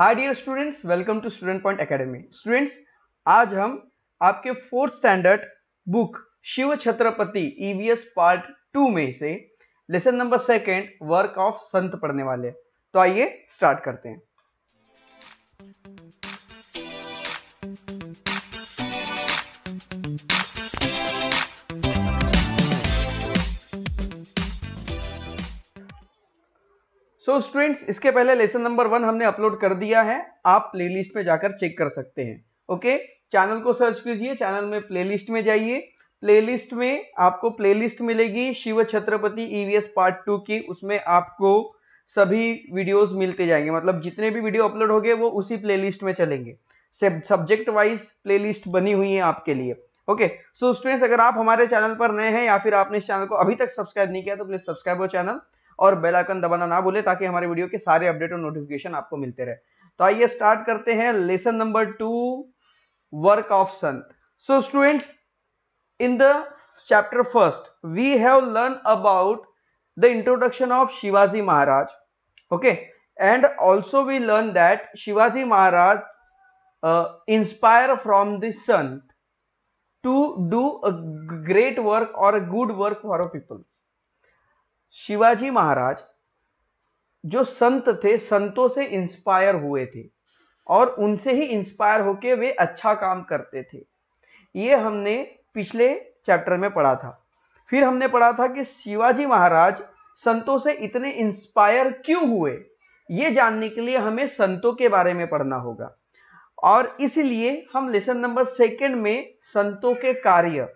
High dear students welcome to student point academy students आज हम आपके fourth standard book Shiv Chhatrapati EVS part two में से lesson number second work of sant पढ़ने वाले तो आइए स्टार्ट करते हैं तो स्टूडेंट्स इसके पहले लेसन नंबर वन हमने अपलोड कर दिया है आप प्लेलिस्ट में जाकर चेक कर सकते हैं ओके चैनल को सर्च कीजिए चैनल में प्लेलिस्ट में जाइए प्लेलिस्ट में आपको प्लेलिस्ट मिलेगी Shiv Chhatrapati EVS part two की उसमें आपको सभी वीडियोस मिलते जाएंगे मतलब जितने भी वीडियो अपलोड हो गए वो उसी प्ले में चलेंगे सब्जेक्ट वाइज प्ले बनी हुई है आपके लिए ओके सो स्टूडेंट्स अगर आप हमारे चैनल पर नए हैं या फिर आपने इस चैनल को अभी तक सब्सक्राइब नहीं किया तो प्लीज सब्सक्राइब हो चैनल और बेल आइकन दबाना ना भूले ताकि हमारे वीडियो के सारे अपडेट और नोटिफिकेशन आपको मिलते रहे तो आइए स्टार्ट करते हैं lesson number two work of sant so students in the chapter first we have learn about the introduction of Shivaji Maharaj okay and also we learn that Shivaji Maharaj inspire from the sant to do a great work और a good work for a peoples Shivaji Maharaj जो संत थे संतों से inspire हुए थे और उनसे ही इंस्पायर होके वे अच्छा काम करते थे ये हमने पिछले चैप्टर में पढ़ा था फिर हमने पढ़ा था कि शिवाजी महाराज संतों से इतने इंस्पायर क्यों हुए ये जानने के लिए हमें संतों के बारे में पढ़ना होगा और इसलिए हम लेसन नंबर सेकंड में संतों के कार्य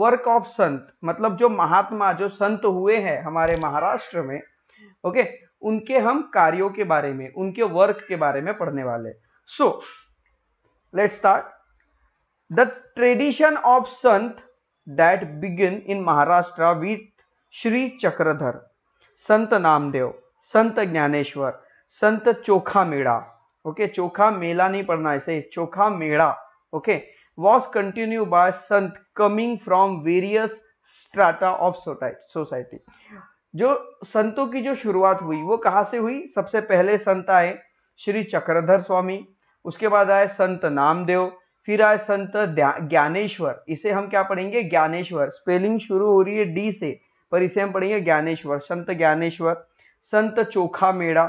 वर्क ऑफ संत मतलब जो महात्मा जो संत हुए हैं हमारे महाराष्ट्र में ओके उनके हम कार्यों के बारे में उनके वर्क के बारे में पढ़ने वाले so let start the tradition of sant that begin in Maharashtra with Shri Chakradhar Sant Namdev संत ज्ञानेश्वर संत चोखा मेड़ा ओके चोखा मेला नहीं पढ़ना ऐसे Chokhamela okay was continued by संत coming from various strata of society जो संतों की जो शुरुआत हुई वो कहाँ से हुई सबसे पहले संत आए श्री चक्रधर स्वामी उसके बाद आए संत नामदेव फिर आए संत ज्ञानेश्वर इसे हम क्या पढ़ेंगे ज्ञानेश्वर स्पेलिंग शुरू हो रही है डी से पर इसे हम पढ़ेंगे Dnyaneshwar Sant Dnyaneshwar Sant Chokhamela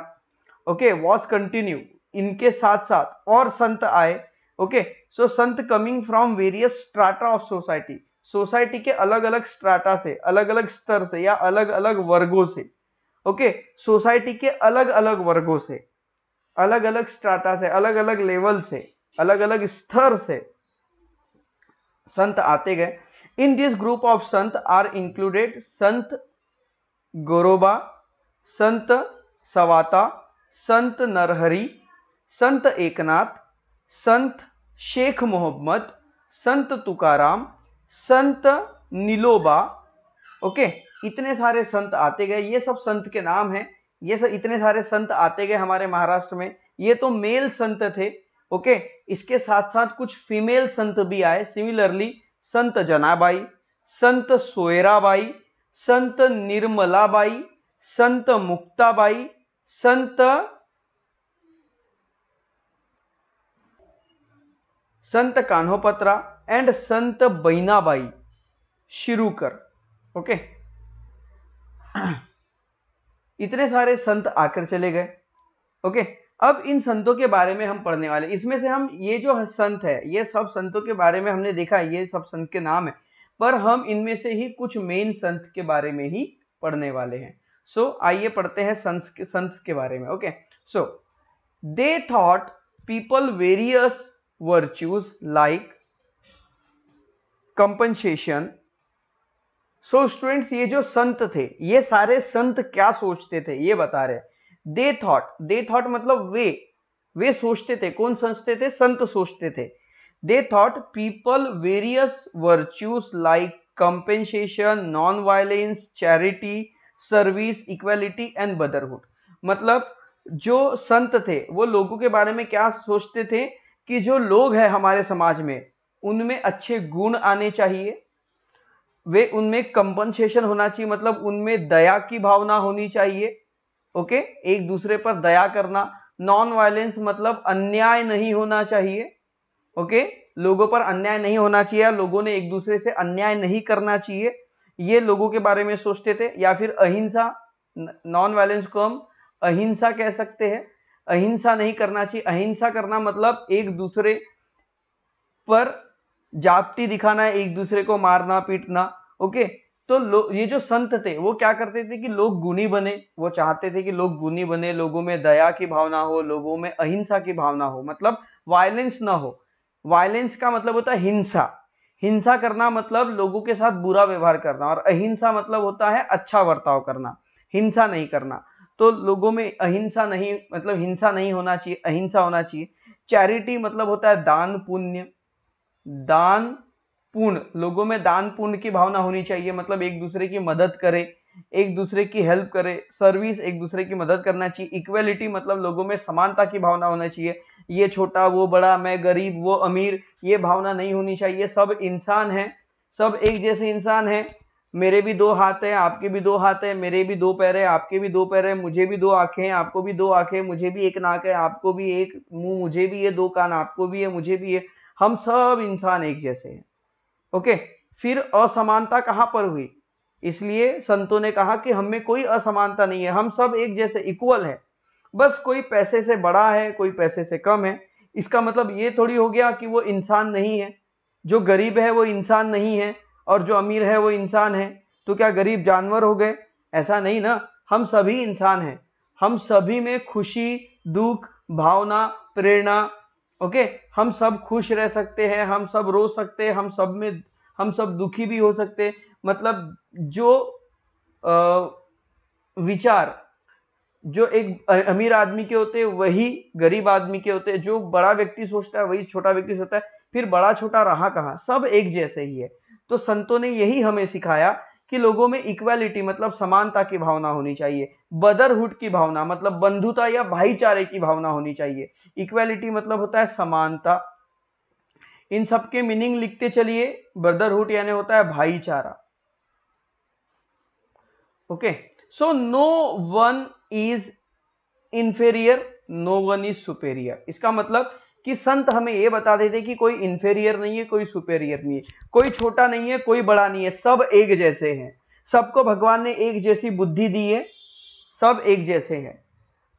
okay was continue इनके साथ साथ और संत आए okay so sant coming from various strata of society society के अलग अलग स्ट्राटा से अलग अलग स्तर से या अलग अलग वर्गों से ओके okay? सोसाइटी के अलग अलग वर्गों से अलग अलग स्ट्राटा से अलग अलग लेवल से अलग अलग स्तर से संत आते गए in this group of sant are included Sant Goroba संत सवाता संत नरहरी संत एकनाथ संत शेख मोहम्मद संत तुकाराम संत नीलोबा ओके इतने सारे संत आते गए ये सब संत के नाम हैं ये सब इतने सारे संत आते गए हमारे महाराष्ट्र में ये तो मेल संत थे ओके इसके साथ साथ कुछ फीमेल संत भी आए सिमिलरली संत जनाबाई संत सोयराबाई संत निर्मलाबाई संत मुक्ताबाई संत संत कान्होपत्रा एंड संत बैनाबाई शिरुकर ओके इतने सारे संत आकर चले गए ओके अब इन संतों के बारे में हम पढ़ने वाले इसमें से हम ये जो संत है ये सब संतों के बारे में हमने देखा ये सब संत के नाम है पर हम इनमें से ही कुछ मेन संत के बारे में ही पढ़ने वाले हैं सो so, आइए पढ़ते हैं संत के संत के बारे में okay so they thought people various virtues like compensation so students ये जो संत थे ये सारे संत क्या सोचते थे ये बता रहे दे थॉट दे थॉट मतलब वे वे सोचते थे कौन सोचते थे संत सोचते थे they thought people various virtues like compensation non violence charity service equality and brotherhood मतलब जो संत थे वो लोगों के बारे में क्या सोचते थे कि जो लोग हैं हमारे समाज में उनमें अच्छे गुण आने चाहिए वे उनमें कंपनसेशन होना चाहिए मतलब उनमें दया की भावना होनी चाहिए ओके एक दूसरे पर दया करना नॉन वायलेंस मतलब अन्याय नहीं होना चाहिए ओके लोगों पर अन्याय नहीं होना चाहिए लोगों ने एक दूसरे से अन्याय नहीं करना चाहिए ये लोगों के बारे में सोचते थे या फिर अहिंसा नॉन वायलेंस को हम अहिंसा कह सकते हैं अहिंसा नहीं करना चाहिए अहिंसा करना मतलब एक दूसरे पर जापती दिखाना है एक दूसरे को मारना पीटना ओके तो ये जो संत थे वो क्या करते थे कि लोग गुणी बने वो चाहते थे कि लोग गुणी बने लोगों में दया की भावना हो लोगों में अहिंसा की भावना हो मतलब वायलेंस ना हो वायलेंस का मतलब होता है हिंसा हिंसा करना मतलब लोगों के साथ बुरा व्यवहार करना और अहिंसा मतलब होता है अच्छा बर्ताव करना हिंसा नहीं करना तो लोगों में अहिंसा नहीं मतलब हिंसा नहीं होना चाहिए अहिंसा होना चाहिए चैरिटी मतलब होता है दान पुण्य दान पुण्य लोगों में दान पुण्य की भावना होनी चाहिए मतलब एक दूसरे की मदद करे एक दूसरे की हेल्प करे सर्विस एक दूसरे की मदद करना चाहिए इक्वेलिटी मतलब लोगों में समानता की भावना होना चाहिए ये छोटा वो बड़ा मैं गरीब वो अमीर ये भावना नहीं होनी चाहिए सब इंसान है सब एक जैसे इंसान है मेरे भी दो हाथ है आपके भी दो हाथ है मेरे भी दो पैर है आपके भी दो पैर है मुझे भी दो आंखें हैं आपको भी दो आंखें मुझे भी एक नाक है आपको भी एक मुंह मुझे भी ये दो कान आपको भी है मुझे भी है हम सब इंसान एक जैसे हैं ओके फिर असमानता कहाँ पर हुई इसलिए संतों ने कहा कि हम में कोई असमानता नहीं है हम सब एक जैसे इक्वल है बस कोई पैसे से बड़ा है कोई पैसे से कम है इसका मतलब ये थोड़ी हो गया कि वो इंसान नहीं है जो गरीब है वो इंसान नहीं है और जो अमीर है वो इंसान है तो क्या गरीब जानवर हो गए ऐसा नहीं ना हम सभी इंसान हैं हम सभी में खुशी दुख भावना प्रेरणा ओके हम सब खुश रह सकते हैं हम सब रो सकते हैं हम सब में हम सब दुखी भी हो सकते मतलब जो आ, विचार जो एक अमीर आदमी के होते वही गरीब आदमी के होते जो बड़ा व्यक्ति सोचता है वही छोटा व्यक्ति सोचता है फिर बड़ा छोटा रहा कहाँ सब एक जैसे ही है तो संतों ने यही हमें सिखाया कि लोगों में इक्वालिटी मतलब समानता की भावना होनी चाहिए ब्रदरहुड की भावना मतलब बंधुता या भाईचारे की भावना होनी चाहिए इक्वालिटी मतलब होता है समानता इन सब के मीनिंग लिखते चलिए ब्रदरहुड यानी होता है भाईचारा okay so no one is inferior no one is superior इसका मतलब कि संत हमें ये बता देते कि कोई इन्फेरियर नहीं है कोई सुपेरियर नहीं है कोई छोटा नहीं है कोई बड़ा नहीं है सब एक जैसे हैं सबको भगवान ने एक जैसी बुद्धि दी है सब एक जैसे हैं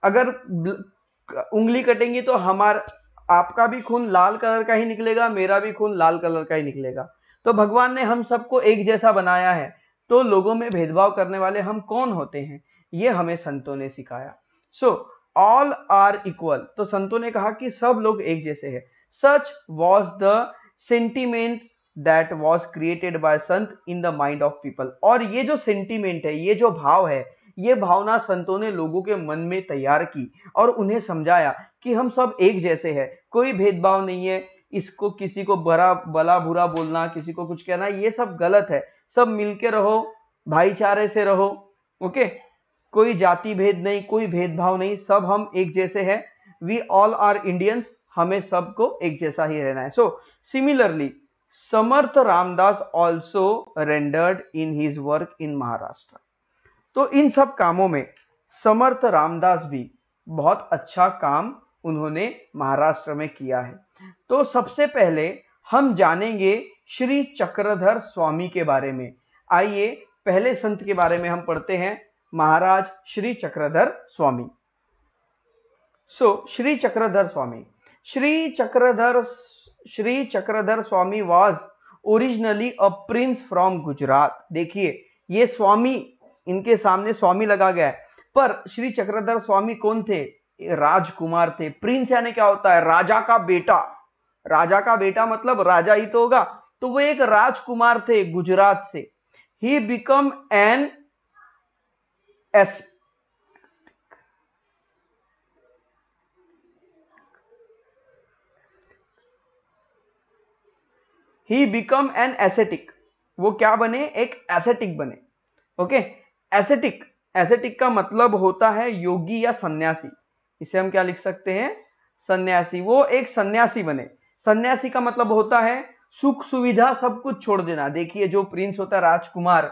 अगर उंगली कटेंगी तो हमार आपका भी खून लाल कलर का ही निकलेगा मेरा भी खून लाल कलर का ही निकलेगा तो भगवान ने हम सबको एक जैसा बनाया है तो लोगों में भेदभाव करने वाले हम कौन होते हैं ये हमें संतों ने सिखाया so so, all are equal तो संतों ने कहा कि सब लोग एक जैसे हैं such was the sentiment that was created by sant in the mind of people और ये जो सेंटिमेंट है ये जो भाव है ये भावना संतों ने लोगों के मन में तैयार की और उन्हें समझाया कि हम सब एक जैसे हैं कोई भेदभाव नहीं है इसको किसी को बड़ा बला बुरा बोलना किसी को कुछ कहना ये सब गलत है सब मिलके रहो भाईचारे से रहो ओके कोई जाति भेद नहीं कोई भेदभाव नहीं सब हम एक जैसे हैं वी ऑल आर इंडियंस हमें सबको एक जैसा ही रहना है so similarly Samarth Ramdas also rendered in his work in Maharashtra तो इन सब कामों में समर्थ रामदास भी बहुत अच्छा काम उन्होंने महाराष्ट्र में किया है तो सबसे पहले हम जानेंगे श्री चक्रधर स्वामी के बारे में आइए पहले संत के बारे में हम पढ़ते हैं Maharaj Sri Chakradhar Swami. So, Shri Chakradhar Swami. Shri Chakradhar, Shri Chakradhar Swami was originally a prince from Gujarat देखिए ये स्वामी इनके सामने स्वामी लगा गया है पर श्री चक्रधर स्वामी कौन थे राजकुमार थे प्रिंस यानी क्या होता है राजा का बेटा राजा का बेटा मतलब राजा ही तो होगा तो वो एक राजकुमार थे गुजरात से he become an as he become an ascetic वो क्या बने एक एसेटिक बने ओके एसेटिक एसेटिक का मतलब होता है योगी या सन्यासी इसे हम क्या लिख सकते हैं सन्यासी वो एक सन्यासी बने सन्यासी का मतलब होता है सुख सुविधा सब कुछ छोड़ देना देखिए जो प्रिंस होता है राजकुमार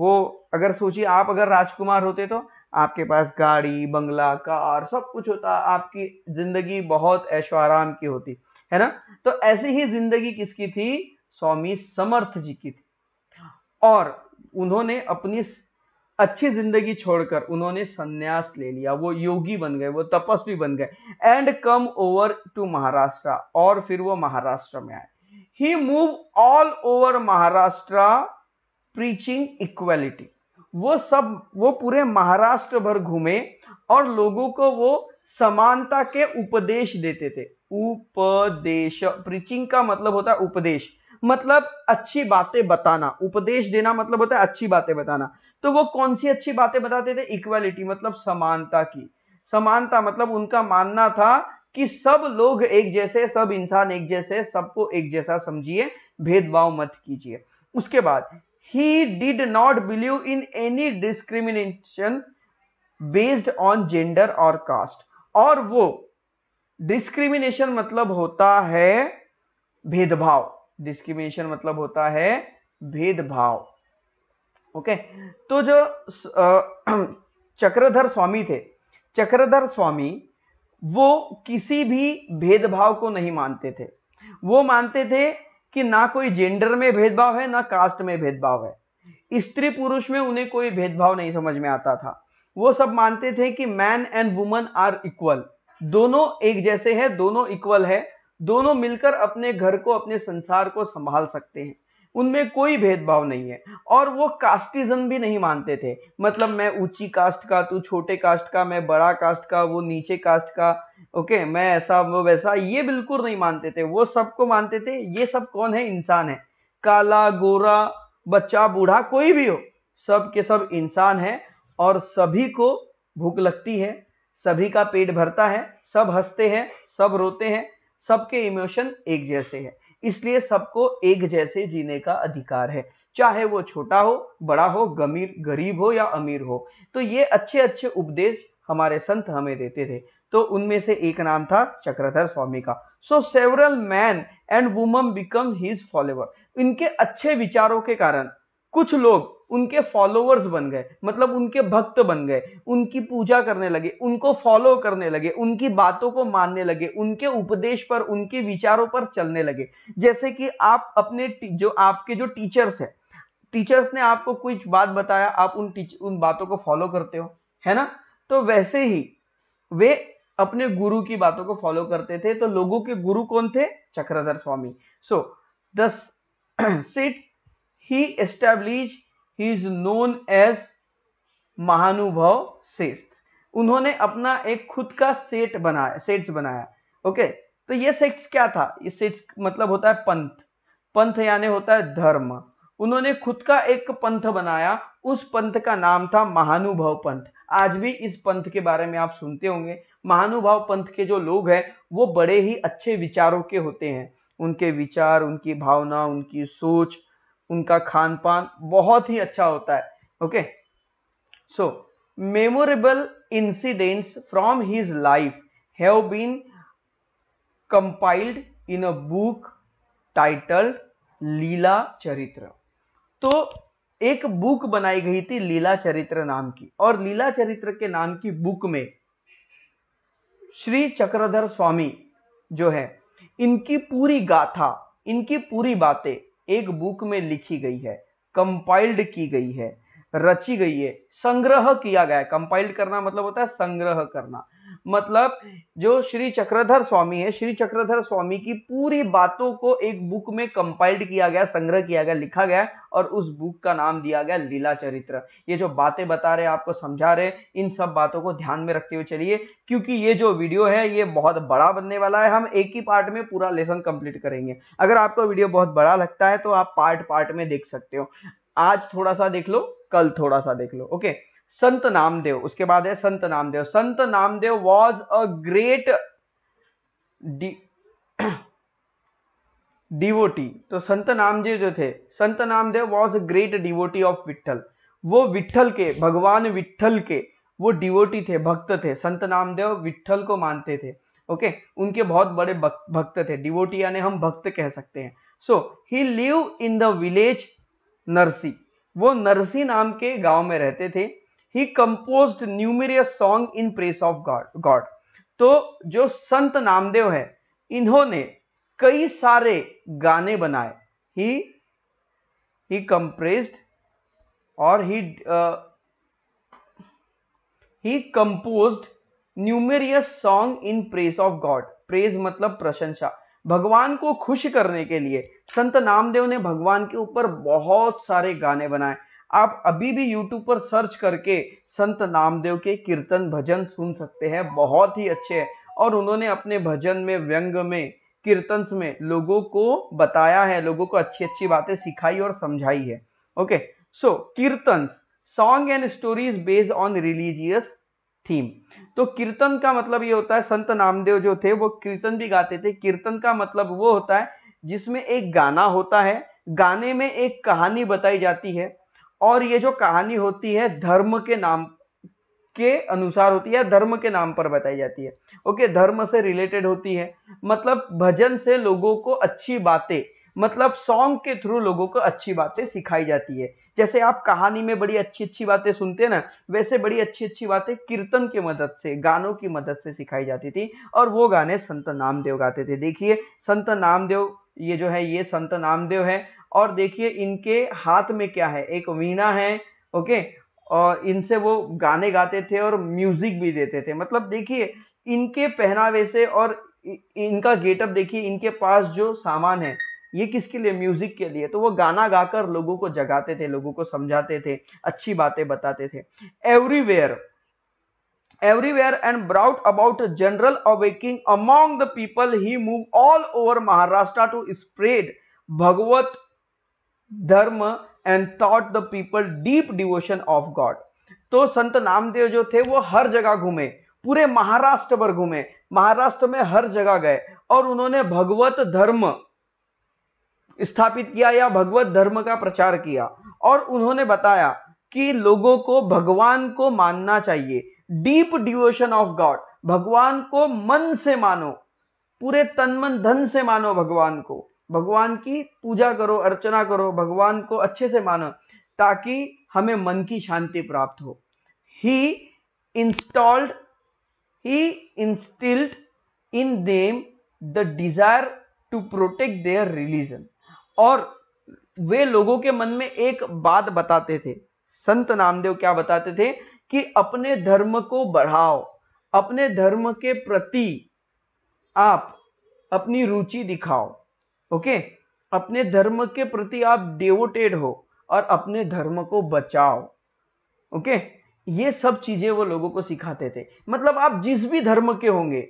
वो अगर सोचिए आप अगर राजकुमार होते तो आपके पास गाड़ी बंगला कार सब कुछ होता आपकी जिंदगी बहुत ऐशो आराम की होती है ना तो ऐसी ही जिंदगी किसकी थी स्वामी समर्थ जी की थी और उन्होंने अपनी अच्छी जिंदगी छोड़कर उन्होंने संन्यास ले लिया वो योगी बन गए वो तपस्वी बन गए and come over to Maharashtra और फिर वो महाराष्ट्र में आए he move all over Maharashtra preaching equality वो सब वो पूरे महाराष्ट्र भर घूमे और लोगों को वो समानता के उपदेश देते थे उपदेश प्रीचिंग का मतलब होता है उपदेश मतलब अच्छी बातें बताना उपदेश देना मतलब होता है अच्छी बातें बताना तो वो कौन सी अच्छी बातें बताते थे इक्वालिटी मतलब समानता की समानता मतलब उनका मानना था कि सब लोग एक जैसे सब इंसान एक जैसे सबको एक जैसा समझिए भेदभाव मत कीजिए उसके बाद he did not believe in any discrimination based on gender और कास्ट और वो डिस्क्रिमिनेशन मतलब होता है भेदभाव डिस्क्रिमिनेशन मतलब होता है भेदभाव ओके तो जो चक्रधर स्वामी थे चक्रधर स्वामी वो किसी भी भेदभाव को नहीं मानते थे वो मानते थे कि ना कोई जेंडर में भेदभाव है ना कास्ट में भेदभाव है स्त्री पुरुष में उन्हें कोई भेदभाव नहीं समझ में आता था वो सब मानते थे कि man and woman are equal दोनों एक जैसे हैं दोनों इक्वल है दोनों मिलकर अपने घर को अपने संसार को संभाल सकते हैं उनमें कोई भेदभाव नहीं है और वो कास्टिज्म भी नहीं मानते थे मतलब मैं ऊंची कास्ट का तू छोटे कास्ट का मैं बड़ा कास्ट का वो नीचे कास्ट का ओके मैं ऐसा वो वैसा ये बिल्कुल नहीं मानते थे वो सबको मानते थे ये सब कौन है इंसान है काला गोरा बच्चा बूढ़ा कोई भी हो सब के सब इंसान है और सभी को भूख लगती है सभी का पेट भरता है सब हंसते हैं सब रोते हैं सबके इमोशन एक जैसे है इसलिए सबको एक जैसे जीने का अधिकार है चाहे वो छोटा हो बड़ा हो गमीर गरीब हो या अमीर हो तो ये अच्छे अच्छे उपदेश हमारे संत हमें देते थे तो उनमें से एक नाम था चक्रधर स्वामी का so several man and woman become his follower इनके अच्छे विचारों के कारण कुछ लोग उनके फॉलोअर्स बन गए मतलब उनके भक्त बन गए उनकी पूजा करने लगे उनको फॉलो करने लगे उनकी बातों को मानने लगे उनके उपदेश पर उनके विचारों पर चलने लगे जैसे कि आप अपने जो आपके जो टीचर्स हैं टीचर्स ने आपको कुछ बात बताया आप उन उन बातों को फॉलो करते हो है ना तो वैसे ही वे अपने गुरु की बातों को फॉलो करते थे तो लोगों के गुरु कौन थे Chakradhar Swami so this sects he establish he is known as Mahanubhav श्रेष्ठ उन्होंने अपना एक खुद का सेट बनाया सेट्स बनाया ओके तो ये सेट्स क्या था ये सेट्स मतलब होता है पंथ पंथ यानी होता है धर्म उन्होंने खुद का एक पंथ बनाया उस पंथ का नाम था महानुभाव पंथ आज भी इस पंथ के बारे में आप सुनते होंगे महानुभाव पंथ के जो लोग हैं वो बड़े ही अच्छे विचारों के होते हैं उनके विचार उनकी भावना उनकी सोच उनका खान पान बहुत ही अच्छा होता है okay so memorable incidents from his life have been compiled in a book titled Lilacharitra तो एक बुक बनाई गई थी लीला चरित्र नाम की और लीला चरित्र के नाम की बुक में श्री चक्रधर स्वामी जो है इनकी पूरी गाथा इनकी पूरी बातें एक बुक में लिखी गई है कंपाइल्ड की गई है रची गई है संग्रह किया गया है कंपाइल्ड करना मतलब होता है संग्रह करना मतलब जो श्री चक्रधर स्वामी है श्री चक्रधर स्वामी की पूरी बातों को एक बुक में कंपाइल्ड किया गया संग्रह किया गया लिखा गया और उस बुक का नाम दिया गया लीला चरित्र ये जो बातें बता रहे आपको समझा रहे इन सब बातों को ध्यान में रखते हुए चलिए क्योंकि ये जो वीडियो है ये बहुत बड़ा बनने वाला है हम एक ही पार्ट में पूरा लेसन कंप्लीट करेंगे अगर आपको वीडियो बहुत बड़ा लगता है तो आप पार्ट पार्ट में देख सकते हो आज थोड़ा सा देख लो कल थोड़ा सा देख लो ओके संत नामदेव उसके बाद है Sant Namdev Sant Namdev was a great devotee तो संत नामदेव जो थे Sant Namdev was a great devotee of Vitthal वो विठल के भगवान विठल के वो डिवोटी थे भक्त थे संत नामदेव विठल को मानते थे ओके okay? उनके बहुत बड़े भक्त थे डिवोटी यानी हम भक्त कह सकते हैं so he live in the village Narsi वो नरसी नाम के गांव में रहते थे he compose numerous song in praise of god god तो जो संत नामदेव है इन्होंने कई सारे गाने बनाए ही ही कंप्रेस्ड और he he compose numerous song in praise of god praise मतलब प्रशंसा भगवान को खुश करने के लिए संत नामदेव ने भगवान के ऊपर बहुत सारे गाने बनाए आप अभी भी YouTube पर सर्च करके संत नामदेव के कीर्तन भजन सुन सकते हैं बहुत ही अच्छे हैं और उन्होंने अपने भजन में व्यंग में कीर्तन में लोगों को बताया है लोगों को अच्छी अच्छी बातें सिखाई और समझाई है okay so kirtan song and stories based on religious theme तो कीर्तन का मतलब ये होता है संत नामदेव जो थे वो कीर्तन भी गाते थे कीर्तन का मतलब वो होता है जिसमें एक गाना होता है गाने में एक कहानी बताई जाती है और ये जो कहानी होती है धर्म के नाम के अनुसार होती है धर्म के नाम पर बताई जाती है ओके धर्म से रिलेटेड होती है मतलब भजन से लोगों को अच्छी बातें मतलब सॉन्ग के थ्रू लोगों को अच्छी बातें सिखाई जाती है जैसे आप कहानी में बड़ी अच्छी अच्छी बातें सुनते हैं ना वैसे बड़ी अच्छी अच्छी बातें कीर्तन की मदद से गानों की मदद से सिखाई जाती थी और वो गाने संत नामदेव गाते थे देखिए संत नामदेव ये जो है ये संत नामदेव है और देखिए इनके हाथ में क्या है एक वीणा है ओके और इनसे वो गाने गाते थे और म्यूजिक भी देते थे मतलब देखिए इनके पहनावे से और इनका गेटअप देखिए इनके पास जो सामान है ये किसके लिए म्यूजिक के लिए तो वो गाना गाकर लोगों को जगाते थे लोगों को समझाते थे अच्छी बातें बताते थे everywhere everywhere and brought about general awakening among the people he move all over Maharashtra to spread Bhagwat dharma and thought the people deep devotion of god तो संत नामदेव जो थे वो हर जगह घूमे पूरे महाराष्ट्र पर घूमे महाराष्ट्र में हर जगह गए और उन्होंने भगवत धर्म स्थापित किया या भगवत धर्म का प्रचार किया और उन्होंने बताया कि लोगों को भगवान को मानना चाहिए डीप डिवोशन ऑफ गॉड भगवान को मन से मानो पूरे तन मन धन से मानो भगवान को भगवान की पूजा करो अर्चना करो भगवान को अच्छे से मानो ताकि हमें मन की शांति प्राप्त हो he installed he instilled in them the desire to protect their religion और वे लोगों के मन में एक बात बताते थे संत नामदेव क्या बताते थे कि अपने धर्म को बढ़ाओ अपने धर्म के प्रति आप अपनी रुचि दिखाओ ओके अपने धर्म के प्रति आप डेवोटेड हो और अपने धर्म को बचाओ ओके ये सब चीजें वो लोगों को सिखाते थे मतलब आप जिस भी धर्म के होंगे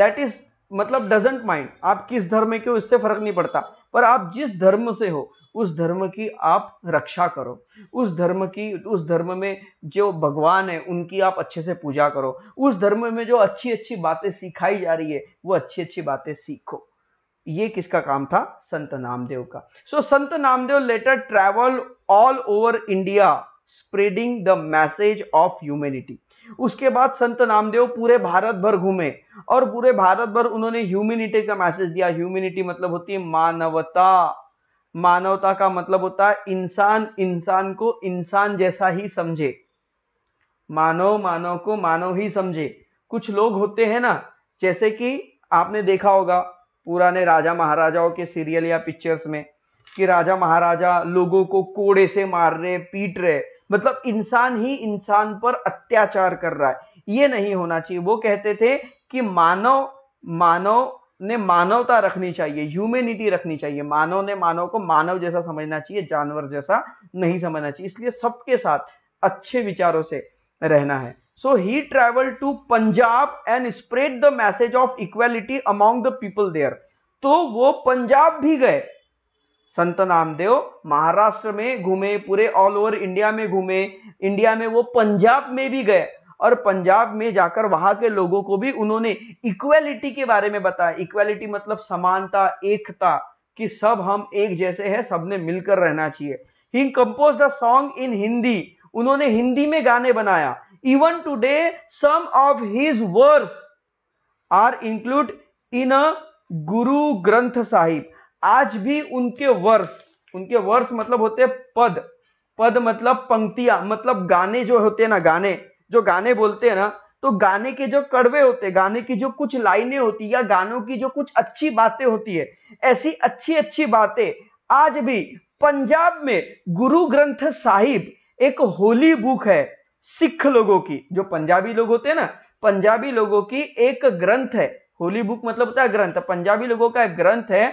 दैट इज मतलब डजेंट माइंड आप किस धर्म के हो इससे फर्क नहीं पड़ता पर आप जिस धर्म से हो उस धर्म की आप रक्षा करो उस धर्म की उस धर्म में जो भगवान है उनकी आप अच्छे से पूजा करो उस धर्म में जो अच्छी अच्छी बातें सिखाई जा रही है वो अच्छी अच्छी बातें सीखो ये किसका काम था संत नामदेव का so so, Sant Namdev later travel all over India spreading the message of humanity उसके बाद संत नामदेव पूरे भारत भर घूमे और पूरे भारत भर उन्होंने ह्यूमिनिटी का मैसेज दिया ह्यूमिनिटी मतलब होती है मानवता मानवता का मतलब होता है इंसान इंसान को इंसान जैसा ही समझे मानव मानव को मानव ही समझे कुछ लोग होते हैं ना जैसे कि आपने देखा होगा पुराने राजा महाराजाओं के सीरियल या पिक्चर्स में कि राजा महाराजा लोगों को कोड़े से मार रहे पीट रहे मतलब इंसान ही इंसान पर अत्याचार कर रहा है ये नहीं होना चाहिए वो कहते थे कि मानव मानव ने मानवता रखनी चाहिए ह्यूमेनिटी रखनी चाहिए मानव ने मानव को मानव जैसा समझना चाहिए जानवर जैसा नहीं समझना चाहिए इसलिए सबके साथ अच्छे विचारों से रहना है so he travel to Punjab and spread the message of equality among the people there तो वो पंजाब भी गए संत नामदेव महाराष्ट्र में घूमे पूरे ऑल ओवर इंडिया में घूमे इंडिया में वो पंजाब में भी गए और पंजाब में जाकर वहां के लोगों को भी उन्होंने इक्वेलिटी के बारे में बताया इक्वेलिटी मतलब समानता एकता कि सब हम एक जैसे हैं सबने मिलकर रहना चाहिए he compose the song in Hindi उन्होंने हिंदी में गाने बनाया even today some of his verse are included in a guru granth sahib आज भी उनके वर्ष उनके वर्ष मतलब होते पद पद मतलब पंक्तियां मतलब गाने जो होते हैं ना गाने जो गाने बोलते हैं ना तो गाने के जो कड़वे होते गाने की जो कुछ लाइनें होती या गानों की जो कुछ अच्छी बातें होती है ऐसी अच्छी अच्छी बातें आज भी पंजाब में गुरु ग्रंथ साहिब एक होली बुक है सिख लोगों की जो पंजाबी लोग होते हैं ना पंजाबी लोगों की एक ग्रंथ है होली बुक मतलब होता है ग्रंथ पंजाबी लोगों का एक ग्रंथ है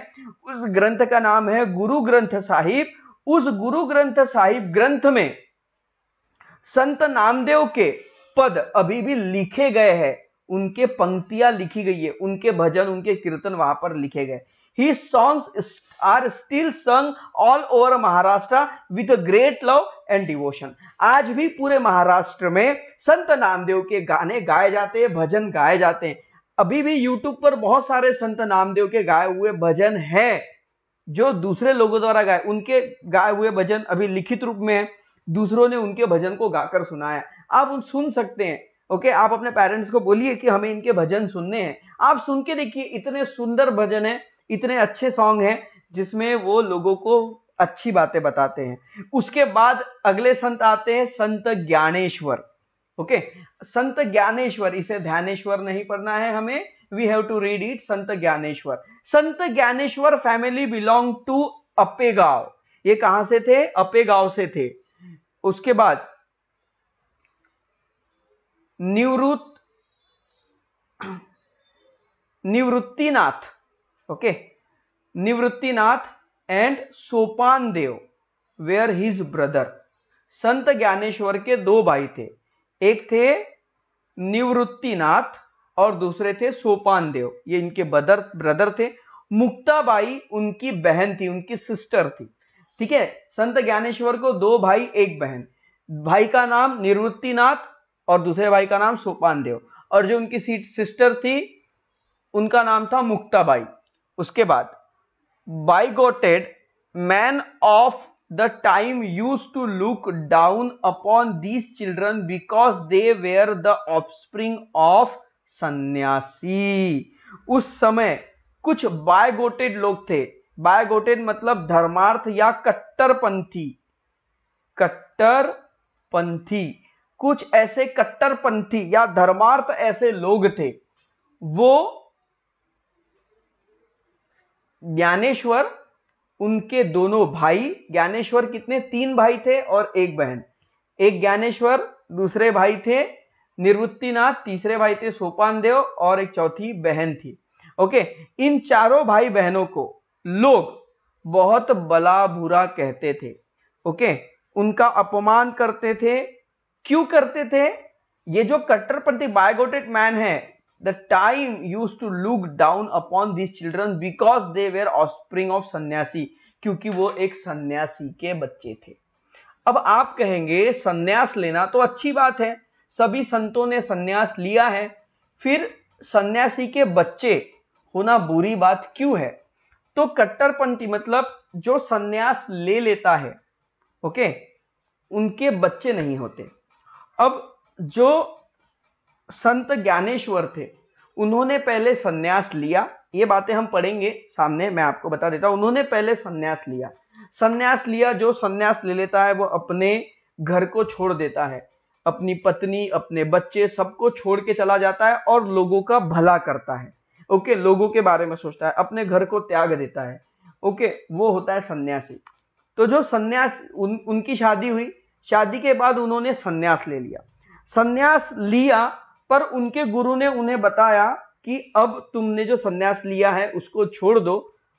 उस ग्रंथ का नाम है गुरु ग्रंथ साहिब उस गुरु ग्रंथ साहिब ग्रंथ में संत नामदेव के पद अभी भी लिखे गए हैं उनके पंक्तियां लिखी गई है उनके भजन उनके कीर्तन वहां पर लिखे गए His songs are still sung all over Maharashtra with a great love and devotion आज भी पूरे महाराष्ट्र में संत नामदेव के गाने गाए जाते हैं भजन गाए जाते हैं अभी भी YouTube पर बहुत सारे संत नामदेव के गाए हुए भजन हैं जो दूसरे लोगों द्वारा गाए उनके गाए हुए भजन अभी लिखित रूप में है दूसरों ने उनके भजन को गाकर सुनाया आप उन सुन सकते हैं ओके आप अपने पेरेंट्स को बोलिए कि हमें इनके भजन सुनने हैं आप सुन के देखिए इतने सुंदर भजन है इतने अच्छे सॉन्ग हैं जिसमें वो लोगों को अच्छी बातें बताते हैं उसके बाद अगले संत आते हैं संत ज्ञानेश्वर ओके संत ज्ञानेश्वर इसे ध्यानेश्वर नहीं पढ़ना है हमें we have to read it Sant Dnyaneshwar Sant Dnyaneshwar family belong to अपे गांव ये कहां से थे अपे गांव से थे उसके बाद निवृत्त निवृत्तिनाथ ओके निवृत्तिनाथ एंड सोपान देव वेयर हिज ब्रदर संत ज्ञानेश्वर के दो भाई थे एक थे निवृत्तिनाथ और दूसरे थे सोपान देव ये इनके ब्रदर ब्रदर थे मुक्ताबाई उनकी बहन थी उनकी सिस्टर थी ठीक है संत ज्ञानेश्वर को दो भाई एक बहन भाई का नाम निवृत्तिनाथ और दूसरे भाई का नाम सोपान देव और जो उनकी सिस्टर थी उनका नाम था मुक्ताबाई उसके बाद bigoted man of time use to look down upon these children because they were the offspring of sannyasi उस समय कुछ बायगोटेड लोग थे बायगोटेड मतलब धर्मार्थ या कट्टरपंथी कट्टरपंथी कुछ ऐसे कट्टरपंथी या धर्मार्थ ऐसे लोग थे वो ज्ञानेश्वर उनके दोनों भाई ज्ञानेश्वर कितने तीन भाई थे और एक बहन एक ज्ञानेश्वर दूसरे भाई थे निवृत्तिनाथ तीसरे भाई थे सोपान देव और एक चौथी बहन थी ओके इन चारों भाई बहनों को लोग बहुत बला भूरा कहते थे ओके उनका अपमान करते थे क्यों करते थे ये जो कट्टरपंथी बायोगोटेड मैन है the time used to look down upon these children because they were offspring of सन्यासी क्योंकि वो एक सन्यासी के बच्चे थे अब आप कहेंगे सन्यास लेना तो अच्छी बात है सभी संतों ने सन्यास लिया है फिर सन्यासी के बच्चे होना बुरी बात क्यों है तो कट्टरपंथी मतलब जो सन्यास ले लेता है ओके उनके बच्चे नहीं होते अब जो संत ज्ञानेश्वर थे उन्होंने पहले संन्यास लिया ये बातें हम पढ़ेंगे सामने मैं आपको बता देता हूं उन्होंने पहले संन्यास लिया सन्यास लिया जो सन्यास ले लेता है वो अपने घर को छोड़ देता है अपनी पत्नी अपने बच्चे सबको छोड़ के चला जाता है और लोगों का भला करता है ओके लोगों के बारे में सोचता है अपने घर को त्याग देता है ओके वो होता है सन्यासी तो जो सन्यास उन उनकी शादी हुई शादी के बाद उन्होंने सन्यास ले लिया सन्यास लिया पर उनके गुरु ने उन्हें बताया कि अब तुमने जो सन्यास लिया है उसको छोड़ दो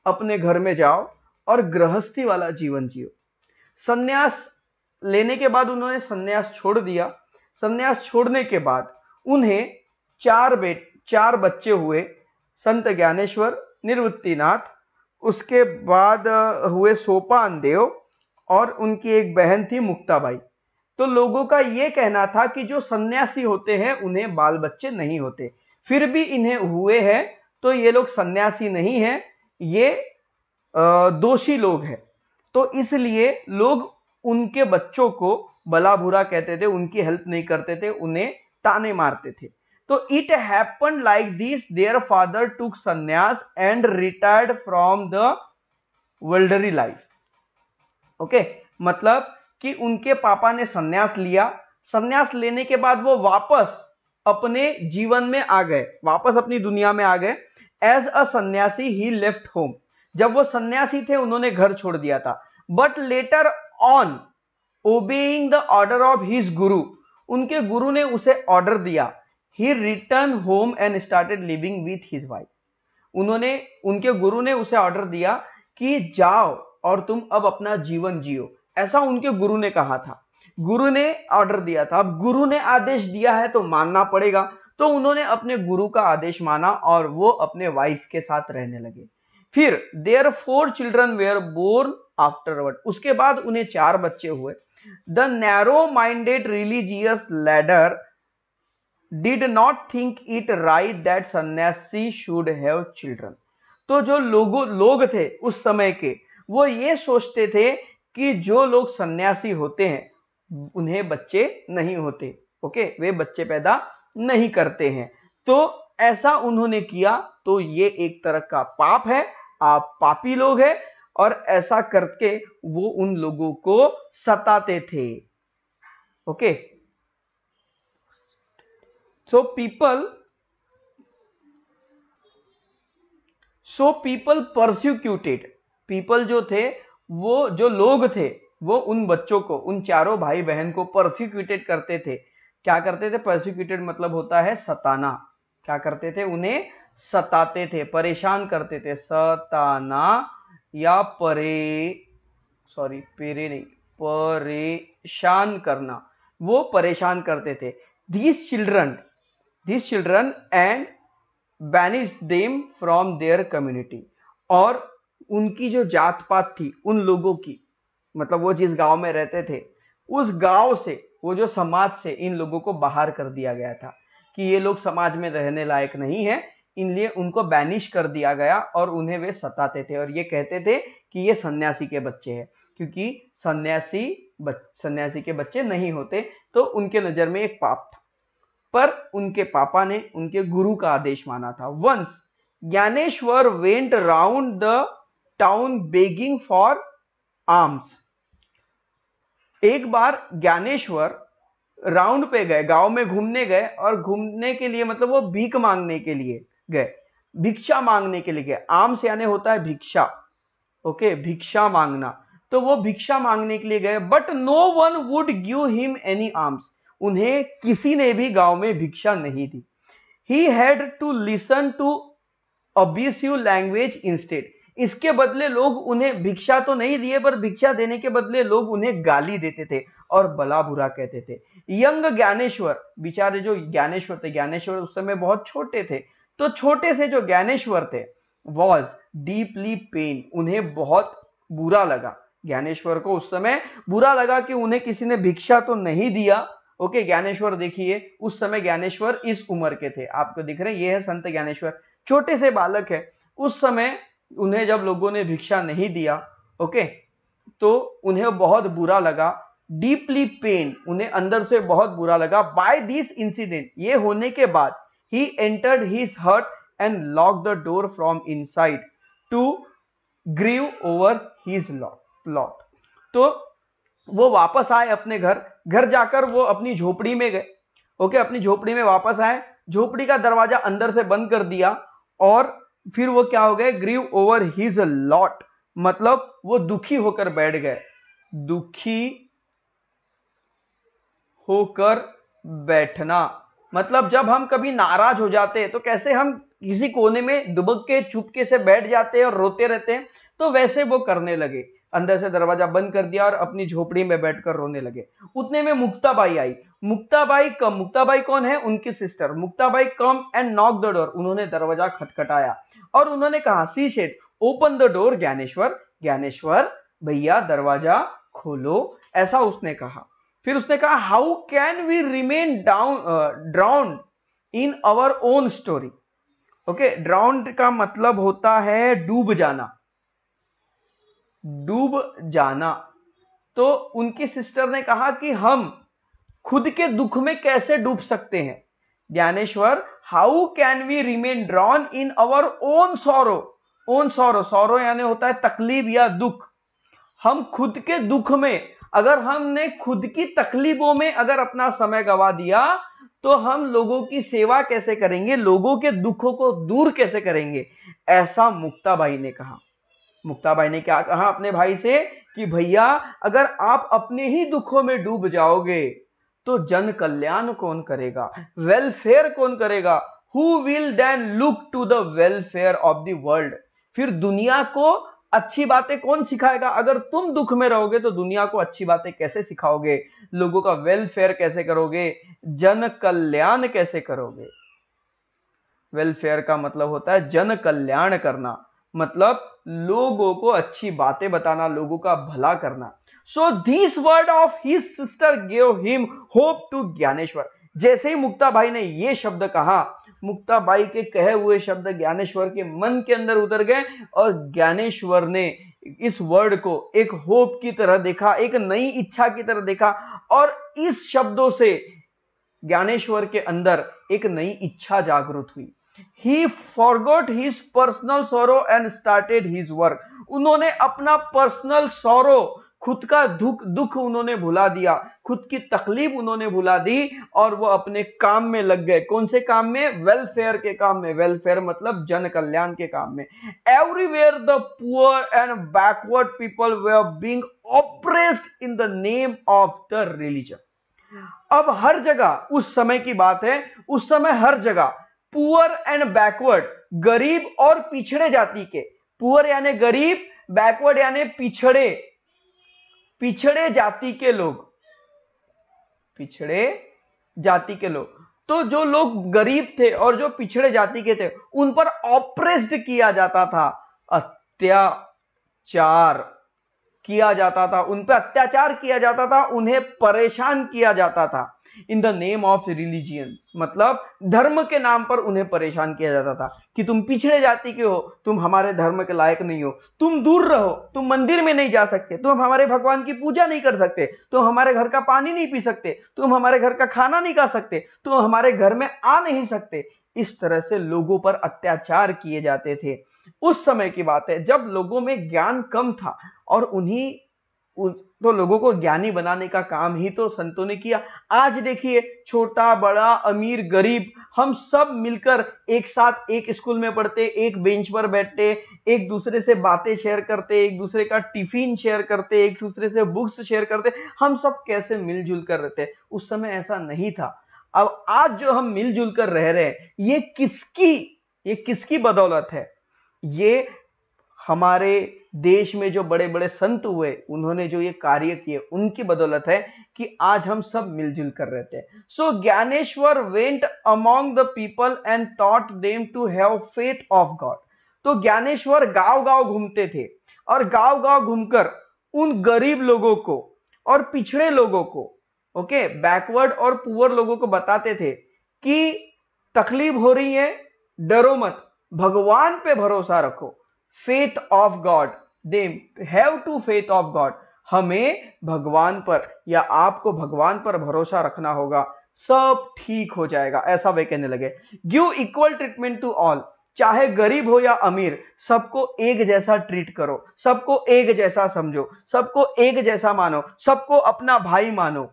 अपने घर में जाओ और गृहस्थी वाला जीवन जियो संन्यास लेने के बाद उन्होंने संन्यास छोड़ दिया संन्यास छोड़ने के बाद उन्हें चार बेट चार बच्चे हुए संत ज्ञानेश्वर निवृत्तिनाथ उसके बाद हुए सोपान देव और उनकी एक बहन थी मुक्ताबाई तो लोगों का यह कहना था कि जो सन्यासी होते हैं उन्हें बाल बच्चे नहीं होते फिर भी इन्हें हुए हैं तो ये लोग सन्यासी नहीं है ये दोषी लोग हैं तो इसलिए लोग उनके बच्चों को बला बुरा कहते थे उनकी हेल्प नहीं करते थे उन्हें ताने मारते थे तो it happen like this their father took sannyas and retired from the worldly life okay मतलब कि उनके पापा ने सन्यास लिया सन्यास लेने के बाद वो वापस अपने जीवन में आ गए वापस अपनी दुनिया में आ गए एज अ सन्यासी ही लेफ्ट होम जब वो सन्यासी थे उन्होंने घर छोड़ दिया था but later on obeying the order of his guru उनके गुरु ने उसे ऑर्डर दिया he return home and started living with his wife उन्होंने उनके गुरु ने उसे ऑर्डर दिया कि जाओ और तुम अब अपना जीवन जियो ऐसा उनके गुरु ने कहा था गुरु ने ऑर्डर दिया था अब गुरु ने आदेश दिया है तो मानना पड़ेगा तो उन्होंने अपने गुरु का आदेश माना और वो अपने वाइफ के साथ रहने लगे फिर there four children were born afterward उसके बाद उन्हें चार बच्चे हुए the narrow minded religious leader did not think it right that sannyasi should have children तो जो लोगों लोग थे उस समय के वो ये सोचते थे कि जो लोग सन्यासी होते हैं उन्हें बच्चे नहीं होते ओके वे बच्चे पैदा नहीं करते हैं तो ऐसा उन्होंने किया तो ये एक तरह का पाप है आप पापी लोग हैं और ऐसा करके वो उन लोगों को सताते थे okay so people so people persecuted people जो थे वो जो लोग थे वो उन बच्चों को उन चारों भाई बहन को प्रोसिक्यूटेड करते थे क्या करते थे प्रोसिक्यूटेड मतलब होता है सताना क्या करते थे उन्हें सताते थे परेशान करते थे सताना या परे सॉरी पेरे नहीं परेशान करना वो परेशान करते थे these children these children and banish them from their community और उनकी जो जात पात थी उन लोगों की मतलब वो जिस गांव में रहते थे उस गांव से वो जो समाज से इन लोगों को बाहर कर दिया गया था कि ये लोग समाज में रहने लायक नहीं है इनलिए उनको बैनिश कर दिया गया और उन्हें वे सताते थे और ये कहते थे कि ये सन्यासी के बच्चे हैं क्योंकि सन्यासी सन्यासी के बच्चे नहीं होते तो उनके नज़र में एक पाप था पर उनके पापा ने उनके गुरु का आदेश माना था once Dnyaneshwar went round the town begging for alms एक बार ज्ञानेश्वर राउंड पे गए गांव में घूमने गए और घूमने के लिए मतलब वो भीख मांगने के लिए गए भिक्षा मांगने के लिए गए आर्म्स यानी होता है भिक्षा ओके भिक्षा मांगना तो वो भिक्षा मांगने के लिए गए but no one would give him any alms उन्हें किसी ने भी गांव में भिक्षा नहीं दी he had to listen to abusive language instead इसके बदले लोग उन्हें भिक्षा तो नहीं दिए पर भिक्षा देने के बदले लोग उन्हें गाली देते थे और बला बुरा कहते थे यंग ज्ञानेश्वर बिचारे जो ज्ञानेश्वर थे ज्ञानेश्वर उस समय बहुत छोटे थे तो छोटे से जो ज्ञानेश्वर थे वॉज डीपली पेन उन्हें बहुत बुरा लगा ज्ञानेश्वर को उस समय बुरा लगा कि उन्हें किसी ने भिक्षा तो नहीं दिया ओके ज्ञानेश्वर देखिए उस समय ज्ञानेश्वर इस उम्र के थे आपको दिख रहे हैं ये है संत ज्ञानेश्वर छोटे से बालक है उस समय उन्हें जब लोगों ने भिक्षा नहीं दिया ओके तो उन्हें बहुत बुरा लगा डीपली पेन उन्हें अंदर से बहुत बुरा लगा बाय दिस इंसिडेंट ये होने के बाद he entered his hut and lock the door from inside to grieve over his lot तो वो वापस आए अपने घर घर जाकर वो अपनी झोपड़ी में गए ओके अपनी झोपड़ी में वापस आए झोपड़ी का दरवाजा अंदर से बंद कर दिया और फिर वो क्या हो गए ग्रीव ओवर हिज लॉट मतलब वो दुखी होकर बैठ गए दुखी होकर बैठना मतलब जब हम कभी नाराज हो जाते हैं तो कैसे हम किसी कोने में दुबक के चुपके से बैठ जाते हैं और रोते रहते हैं तो वैसे वो करने लगे अंदर से दरवाजा बंद कर दिया और अपनी झोपड़ी में बैठकर रोने लगे उतने में मुक्ताबाई आई मुक्ताबाई कम मुक्ताबाई कौन है उनकी sister Muktabai come and knock the door उन्होंने दरवाजा खटखटाया और उन्होंने कहा she said open the door Dnyaneshwar Dnyaneshwar भैया दरवाजा खोलो ऐसा उसने कहा फिर उसने कहा how can we remain down drowned in our own story okay drowned का मतलब होता है डूब जाना डूब जाना तो उनकी सिस्टर ने कहा कि हम खुद के दुख में कैसे डूब सकते हैं Dnyaneshwar how can we remain drown in our own sorrow own sorrow sorrow यानी होता है तकलीफ या दुख हम खुद के दुख में अगर हमने खुद की तकलीफों में अगर अपना समय गवा दिया तो हम लोगों की सेवा कैसे करेंगे लोगों के दुखों को दूर कैसे करेंगे ऐसा मुक्ताबाई ने कहा मुक्ताबाई ने क्या कहा अपने भाई से कि भैया अगर आप अपने ही दुखों में डूब जाओगे तो जन कल्याण कौन करेगा वेलफेयर कौन करेगा who will then look to the welfare of the world फिर दुनिया को अच्छी बातें कौन सिखाएगा अगर तुम दुख में रहोगे तो दुनिया को अच्छी बातें कैसे सिखाओगे लोगों का वेलफेयर कैसे करोगे जन कल्याण कैसे करोगे वेलफेयर का मतलब होता है जन कल्याण करना मतलब लोगों को अच्छी बातें बताना लोगों का भला करना so this word of his sister gave him hope to Dnyaneshwar जैसे ही मुक्ता भाई ने यह शब्द कहा मुक्ता बाई के कहे हुए शब्द ज्ञानेश्वर के मन के अंदर उतर गए और ज्ञानेश्वर ने इस वर्ड को एक होप की तरह देखा एक नई इच्छा की तरह देखा और इस शब्दों से ज्ञानेश्वर के अंदर एक नई इच्छा जागृत हुई he forgot his personal sorrow and started his work उन्होंने अपना पर्सनल सौरो खुद का दुख दुख उन्होंने भुला दिया खुद की तकलीफ उन्होंने भुला दी और वो अपने काम में लग गए कौन से काम में वेलफेयर के काम में वेलफेयर मतलब जन कल्याण के काम में everywhere the poor and backward people were being oppressed in the name of the religion अब हर जगह उस समय की बात है उस समय हर जगह पुअर एंड बैकवर्ड गरीब और पिछड़े जाति के पुअर यानी गरीब बैकवर्ड यानी पिछड़े पिछड़े जाति के लोग पिछड़े जाति के लोग तो जो लोग गरीब थे और जो पिछड़े जाति के थे उन पर ऑप्रेस्ड किया जाता था अत्याचार किया जाता था उन पर अत्याचार किया जाता था उन्हें परेशान किया जाता था in the name of religion मतलब धर्म के नाम पर उन्हें परेशान किया जाता था कि तुम पिछड़े जाति के हो तुम हमारे धर्म के लायक नहीं हो तुम दूर रहो तुम मंदिर में नहीं जा सकते तुम हमारे भगवान की पूजा नहीं कर सकते तुम तो हमारे घर का पानी नहीं पी सकते तुम हमारे घर का खाना नहीं खा सकते तुम तो हमारे घर में आ नहीं सकते इस तरह से लोगों पर अत्याचार किए जाते थे उस समय की बात है जब लोगों में ज्ञान कम था और उन्हीं तो लोगों को ज्ञानी बनाने का काम ही तो संतों ने किया आज देखिए छोटा बड़ा अमीर गरीब हम सब मिलकर एक साथ एक स्कूल में पढ़ते एक बेंच पर बैठते एक दूसरे से बातें शेयर करते एक दूसरे का टिफिन शेयर करते एक दूसरे से बुक्स शेयर करते हम सब कैसे मिलजुल कर रहते उस समय ऐसा नहीं था अब आज जो हम मिलजुल कर रह रहे हैं ये किसकी ये किसकी बदौलत है ये हमारे देश में जो बड़े बड़े संत हुए उन्होंने जो ये कार्य किए उनकी बदौलत है कि आज हम सब मिलजुल कर रहते हैं सो Dnyaneshwar went among the people and taught them to have faith of god तो ज्ञानेश्वर गांव गांव घूमते थे और गांव गांव घूमकर उन गरीब लोगों को और पिछड़े लोगों को ओके बैकवर्ड और पुअर लोगों को बताते थे कि तकलीफ हो रही है डरो मत भगवान पे भरोसा रखो faith of god they have to faith of god हमें भगवान पर या आपको भगवान पर भरोसा रखना होगा सब ठीक हो जाएगा ऐसा वे कहने लगे give equal treatment to all चाहे गरीब हो या अमीर सबको एक जैसा ट्रीट करो सबको एक जैसा समझो सबको एक जैसा मानो सबको अपना भाई मानो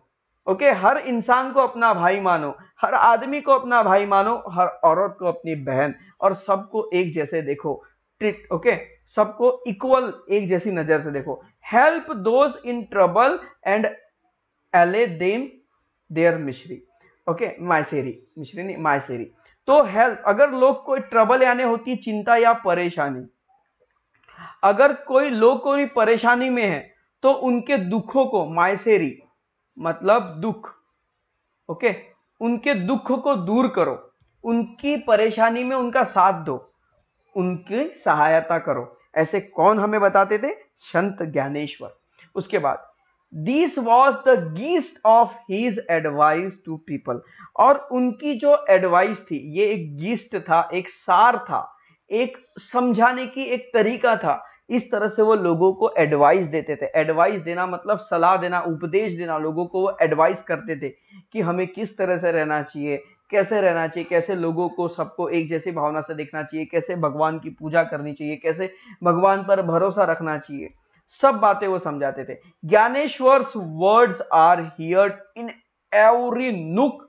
ओके हर इंसान को अपना भाई मानो हर आदमी को अपना भाई मानो हर औरत को अपनी बहन और सबको एक जैसे देखो ट्रीट ओके सबको इक्वल एक जैसी नजर से देखो help those in trouble and allay them their misery okay misery misery नहीं मायसेरी तो हेल्प अगर लोग कोई ट्रबल यानी होती चिंता या परेशानी अगर कोई लोग कोई परेशानी में है तो उनके दुखों को मायसेरी मतलब दुख ओके उनके दुख को दूर करो उनकी परेशानी में उनका साथ दो उनकी सहायता करो ऐसे कौन हमें बताते थे संत ज्ञानेश्वर उसके बाद this was the gist of his advice to people और उनकी जो एडवाइस थी ये एक गीस्ट था एक सार था एक समझाने की एक तरीका था इस तरह से वो लोगों को एडवाइस देते थे एडवाइस देना मतलब सलाह देना उपदेश देना लोगों को वो एडवाइस करते थे कि हमें किस तरह से रहना चाहिए कैसे रहना चाहिए कैसे लोगों को सबको एक जैसी भावना से देखना चाहिए कैसे भगवान की पूजा करनी चाहिए कैसे भगवान पर भरोसा रखना चाहिए सब बातें वो समझाते थे Dnyaneshwar words are hear in every nook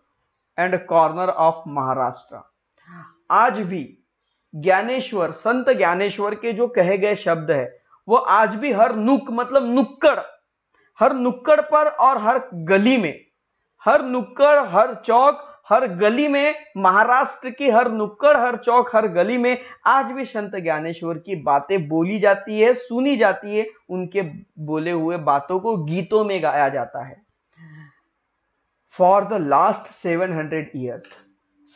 and corner of Maharashtra आज भी ज्ञानेश्वर संत ज्ञानेश्वर के जो कहे गए शब्द है वो आज भी हर नुक मतलब नुक्कड़ हर नुक्कड़ पर और हर गली में हर नुक्कड़ हर चौक हर गली में महाराष्ट्र की हर नुक्कड़ हर चौक हर गली में आज भी संत ज्ञानेश्वर की बातें बोली जाती है सुनी जाती है उनके बोले हुए बातों को गीतों में गाया जाता है for the last seven hundred years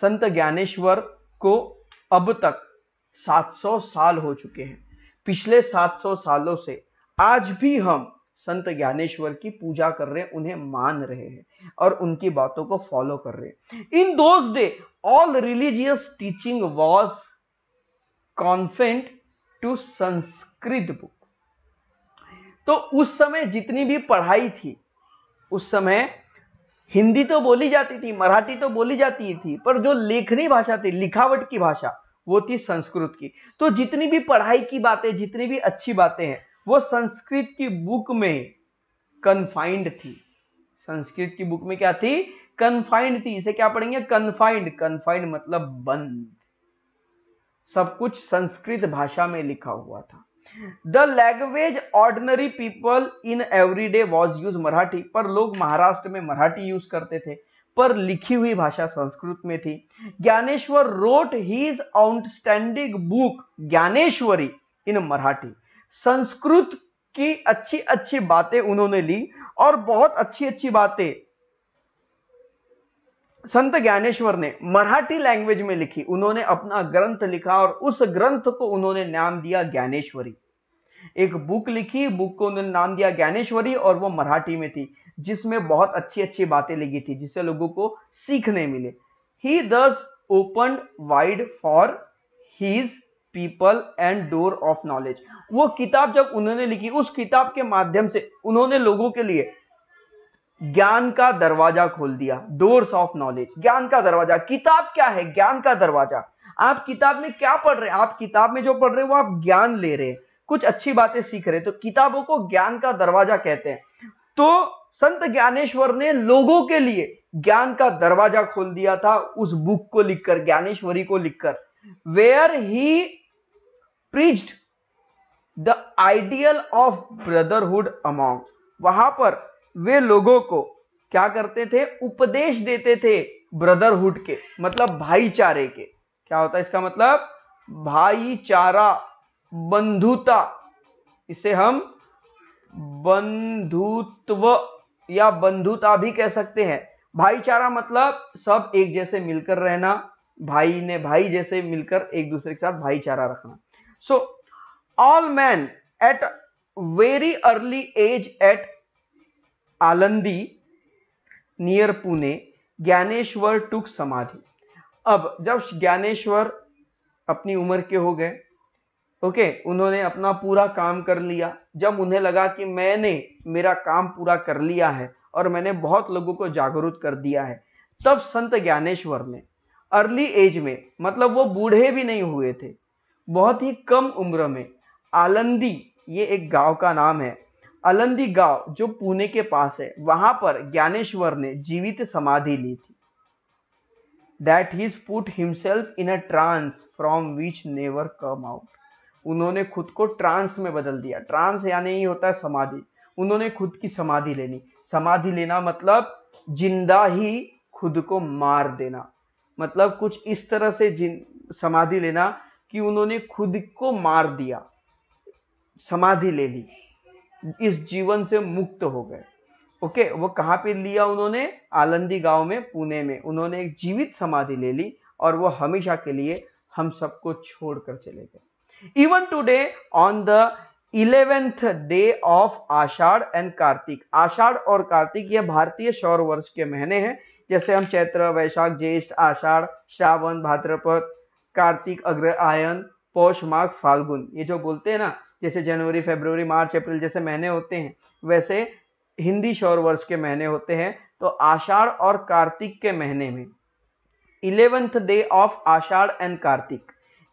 Sant Dnyaneshwar को अब तक 700 साल हो चुके हैं पिछले 700 सालों से आज भी हम संत ज्ञानेश्वर की पूजा कर रहे हैं उन्हें मान रहे हैं और उनकी बातों को फॉलो कर रहे हैं in those day all religious teaching was confined to Sanskrit book तो उस समय जितनी भी पढ़ाई थी उस समय हिंदी तो बोली जाती थी मराठी तो बोली जाती थी पर जो लेखनी भाषा थी लिखावट की भाषा वो थी संस्कृत की तो जितनी भी पढ़ाई की बातें जितनी भी अच्छी बातें हैं वो संस्कृत की बुक में कन्फाइंड थी संस्कृत की बुक में क्या थी कन्फाइंड थी इसे क्या पढ़ेंगे कन्फाइंड कन्फाइंड मतलब बंद सब कुछ संस्कृत भाषा में लिखा हुआ था the language ordinary people in every day was use Marathi पर लोग महाराष्ट्र में मराठी यूज करते थे पर लिखी हुई भाषा संस्कृत में थी Dnyaneshwar wrote his outstanding book Dnyaneshwari in Marathi Sanskrit की अच्छी अच्छी बातें उन्होंने ली और बहुत अच्छी अच्छी बातें संत ज्ञानेश्वर ने मराठी लैंग्वेज में लिखी उन्होंने अपना ग्रंथ लिखा और उस ग्रंथ को उन्होंने नाम दिया ज्ञानेश्वरी एक बुक लिखी बुक को उन्होंने नाम दिया ज्ञानेश्वरी और वो मराठी में थी जिसमें बहुत अच्छी अच्छी बातें लिखी थी जिससे लोगों को सीखने मिले he thus open wide for his people and door of knowledge वो किताब जब उन्होंने लिखी उस किताब के माध्यम से उन्होंने लोगों के लिए ज्ञान का दरवाजा खोल दिया डोर्स ऑफ नॉलेज ज्ञान का दरवाजा किताब क्या है ज्ञान का दरवाजा आप किताब में क्या पढ़ रहे हैं आप किताब में जो पढ़ रहे हैं वो आप ज्ञान ले रहे हैं कुछ अच्छी बातें सीख रहे हैं तो किताबों को ज्ञान का दरवाजा कहते हैं तो संत ज्ञानेश्वर ने लोगों के लिए ज्ञान का दरवाजा खोल दिया था उस बुक को लिखकर ज्ञानेश्वरी को लिखकर where he preached the ideal of brotherhood among वहां पर वे लोगों को क्या करते थे उपदेश देते थे ब्रदरहुड के मतलब भाईचारे के क्या होता है इसका मतलब भाईचारा बंधुता इसे हम बंधुत्व या बंधुता भी कह सकते हैं भाईचारा मतलब सब एक जैसे मिलकर रहना भाई ने भाई जैसे मिलकर एक दूसरे के साथ भाईचारा रखना So all men at very early age at Alandi near Pune, Dnyaneshwar टुक समाधि अब जब ज्ञानेश्वर अपनी उम्र के हो गए ओके उन्होंने अपना पूरा काम कर लिया जब उन्हें लगा कि मैंने मेरा काम पूरा कर लिया है और मैंने बहुत लोगों को जागरूक कर दिया है तब संत ज्ञानेश्वर ने अर्ली एज में मतलब वो बूढ़े भी नहीं हुए थे बहुत ही कम उम्र में आलंदी ये एक गांव का नाम है अलंदी गांव जो पुणे के पास है वहां पर ज्ञानेश्वर ने जीवित समाधि ली थी that he's put himself in a trance from which never come out उन्होंने खुद को ट्रांस में बदल दिया ट्रांस यानी ही होता है समाधि उन्होंने खुद की समाधि लेनी समाधि लेना मतलब जिंदा ही खुद को मार देना मतलब कुछ इस तरह से जिन समाधि लेना कि उन्होंने खुद को मार दिया समाधि ले ली इस जीवन से मुक्त हो गए ओके वो कहाँ पे लिया उन्होंने आलंदी गांव में पुणे में उन्होंने एक जीवित समाधि ले ली और वो हमेशा के लिए हम सबको छोड़कर चले गए even today on the eleventh day of Ashadh and Kartik Ashadh और कार्तिक ये भारतीय सौर वर्ष के महीने हैं जैसे हम चैत्र वैशाख ज्येष्ठ आषाढ़ श्रावण भाद्रपद कार्तिक अग्र आयन पौष माघ फाल्गुन ये जो बोलते हैं ना जैसे जनवरी फेबरवरी मार्च अप्रैल जैसे महीने होते हैं वैसे हिंदी सौर वर्ष के महीने होते हैं तो आषाढ़ और कार्तिक के महीने में eleventh day of Ashadh and Kartik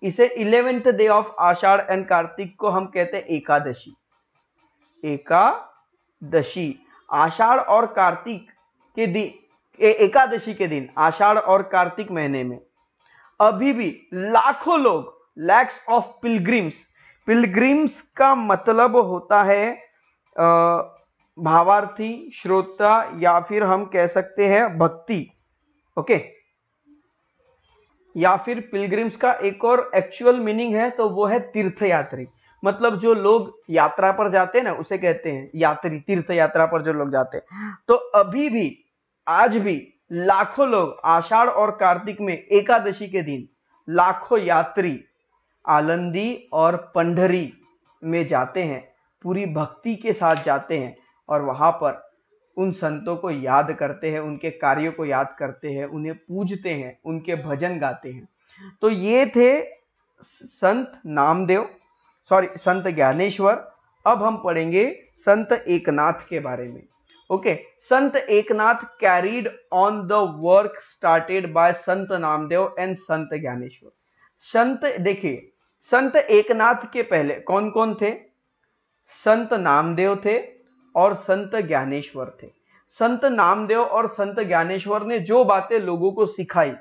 इसे eleventh day of Ashadh and Kartik को हम कहते हैं एकादशी एकादशी आषाढ़ और कार्तिक के दिन एकादशी के दिन आषाढ़ और कार्तिक महीने में अभी भी लाखों लोग लैक्स ऑफ पिलग्रिम्स पिलग्रिम्स का मतलब होता है भावार्थी श्रोता या फिर हम कह सकते हैं भक्ति ओके या फिर पिलग्रिम्स का एक और एक्चुअल मीनिंग है तो वो है तीर्थ यात्री मतलब जो लोग यात्रा पर जाते हैं ना उसे कहते हैं यात्री तीर्थ यात्रा पर जो लोग जाते हैं तो अभी भी आज भी लाखों लोग आषाढ़ और कार्तिक में एकादशी के दिन लाखों यात्री आलंदी और पंडरी में जाते हैं पूरी भक्ति के साथ जाते हैं और वहाँ पर उन संतों को याद करते हैं उनके कार्यों को याद करते हैं उन्हें पूजते हैं उनके भजन गाते हैं तो ये थे संत नामदेव सॉरी संत ज्ञानेश्वर अब हम पढ़ेंगे संत एकनाथ के बारे में okay Sant Eknath carried on the work started by Sant Namdev and संत ज्ञानेश्वर संत देखिए संत एकनाथ के पहले कौन कौन थे संत नामदेव थे और संत ज्ञानेश्वर थे संत नामदेव और संत ज्ञानेश्वर ने जो बातें लोगों को सिखाई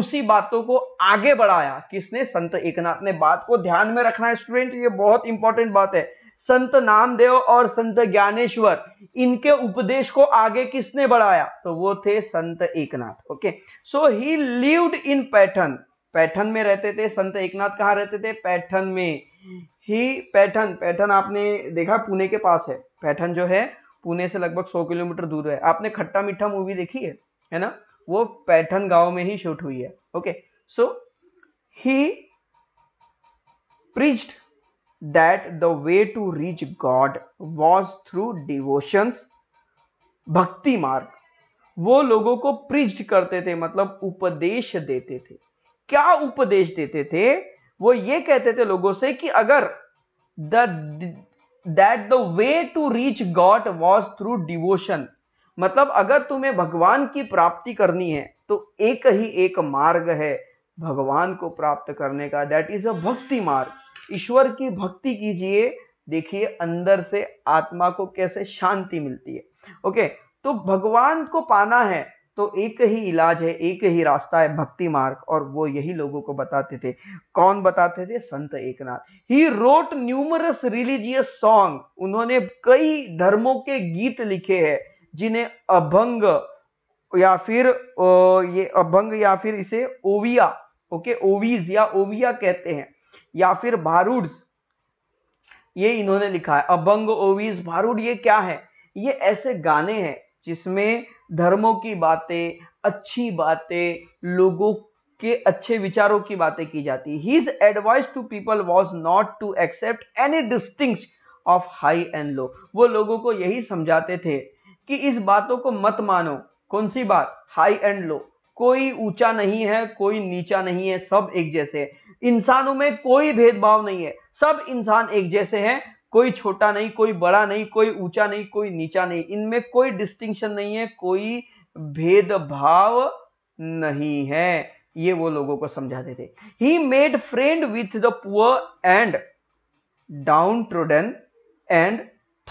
उसी बातों को आगे बढ़ाया किसने संत एकनाथ ने बात को ध्यान में रखना है स्टूडेंट ये बहुत इंपॉर्टेंट बात है संत नामदेव और संत ज्ञानेश्वर इनके उपदेश को आगे किसने बढ़ाया तो वो थे Sant Eknath okay so he lived in Paithan Paithan में रहते थे संत एकनाथ कहाँ रहते थे पैठन में ही पैठन पैठन आपने देखा पुणे के पास है पैठन जो है पुणे से लगभग 100 किलोमीटर दूर है आपने खट्टा मीठा मूवी देखी है है ना वो पैठन गांव में ही शूट हुई है okay so he preached that the way to reach God was through devotions, भक्ति मार्ग वो लोगों को प्रिज्ड करते थे मतलब उपदेश देते थे क्या उपदेश देते थे वो ये कहते थे लोगों से कि अगर that the way to reach God was through devotion मतलब अगर तुम्हें भगवान की प्राप्ति करनी है तो एक ही एक मार्ग है भगवान को प्राप्त करने का दैट इज अ भक्ति मार्ग ईश्वर की भक्ति कीजिए देखिए अंदर से आत्मा को कैसे शांति मिलती है ओके तो भगवान को पाना है तो एक ही इलाज है एक ही रास्ता है भक्ति मार्ग और वो यही लोगों को बताते थे कौन बताते थे Sant Eknath he wrote numerous religious song उन्होंने कई धर्मों के गीत लिखे हैं जिन्हें अभंग या फिर ये अभंग या फिर इसे ओविया ओके ओवीज या ओविया कहते हैं या फिर भारूड्स ये इन्होंने लिखा है अभंग ओवीज भारूड ये क्या है ये ऐसे गाने हैं जिसमें धर्मों की बातें अच्छी बातें लोगों के अच्छे विचारों की बातें की जाती his advice to people was not to accept any distinction of high and low वो लोगों को यही समझाते थे कि इस बातों को मत मानो कौन सी बात हाई एंड लो कोई ऊंचा नहीं है कोई नीचा नहीं है सब एक जैसे है इंसानों में कोई भेदभाव नहीं है सब इंसान एक जैसे हैं कोई छोटा नहीं कोई बड़ा नहीं कोई ऊंचा नहीं कोई नीचा नहीं इनमें कोई डिस्टिंक्शन नहीं है कोई भेदभाव नहीं है ये वो लोगों को समझाते थे he made friend with the poor and downtrodden and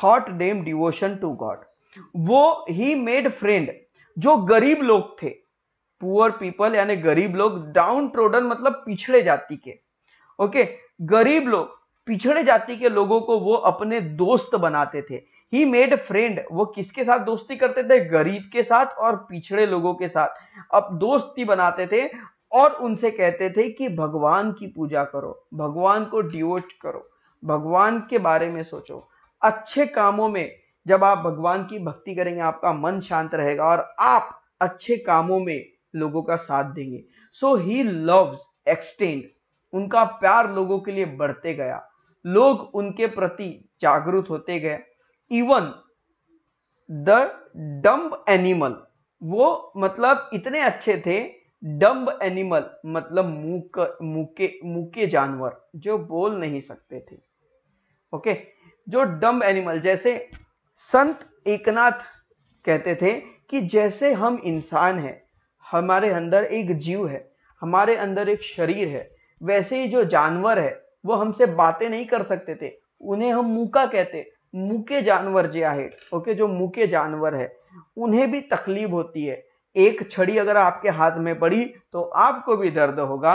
taught them devotion to God वो ही मेड फ्रेंड जो गरीब लोग थे पुअर पीपल यानी गरीब लोग डाउन ट्रोडन मतलब पिछड़े जाति के ओके गरीब लोग पिछड़े जाति के लोगों को वो अपने दोस्त बनाते थे ही मेड फ्रेंड वो किसके साथ दोस्ती करते थे गरीब के साथ और पिछड़े लोगों के साथ अब दोस्ती बनाते थे और उनसे कहते थे कि भगवान की पूजा करो भगवान को डिवोट करो भगवान के बारे में सोचो अच्छे कामों में जब आप भगवान की भक्ति करेंगे आपका मन शांत रहेगा और आप अच्छे कामों में लोगों का साथ देंगे सो ही लव्स एक्सटेंड उनका प्यार लोगों के लिए बढ़ते गया लोग उनके प्रति जागरूक होते गए इवन द डम्ब एनिमल वो मतलब इतने अच्छे थे डम्ब एनिमल मतलब मूक मुके मुके जानवर जो बोल नहीं सकते थे ओके okay? जो डम्ब एनिमल जैसे संत एकनाथ कहते थे कि जैसे हम इंसान हैं हमारे अंदर एक जीव है हमारे अंदर एक शरीर है वैसे ही जो जानवर है वो हमसे बातें नहीं कर सकते थे उन्हें हम मुका कहते मुके जानवर जे है ओके जो मुके जानवर है उन्हें भी तकलीफ होती है एक छड़ी अगर आपके हाथ में पड़ी तो आपको भी दर्द होगा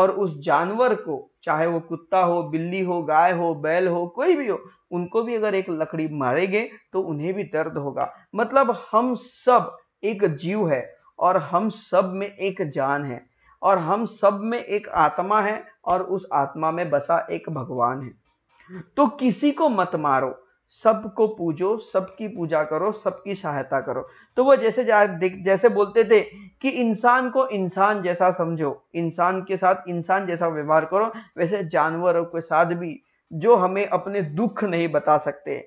और उस जानवर को चाहे वो कुत्ता हो बिल्ली हो गाय हो बैल हो कोई भी हो उनको भी अगर एक लकड़ी मारेंगे तो उन्हें भी दर्द होगा मतलब हम सब एक जीव है और हम सब में एक जान है और हम सब में एक आत्मा है और उस आत्मा में बसा एक भगवान है तो किसी को मत मारो सबको पूजो सबकी पूजा करो सबकी सहायता करो तो वो जैसे जैसे बोलते थे कि इंसान को इंसान जैसा समझो इंसान के साथ इंसान जैसा व्यवहार करो वैसे जानवरों के साथ भी जो हमें अपने दुख नहीं बता सकते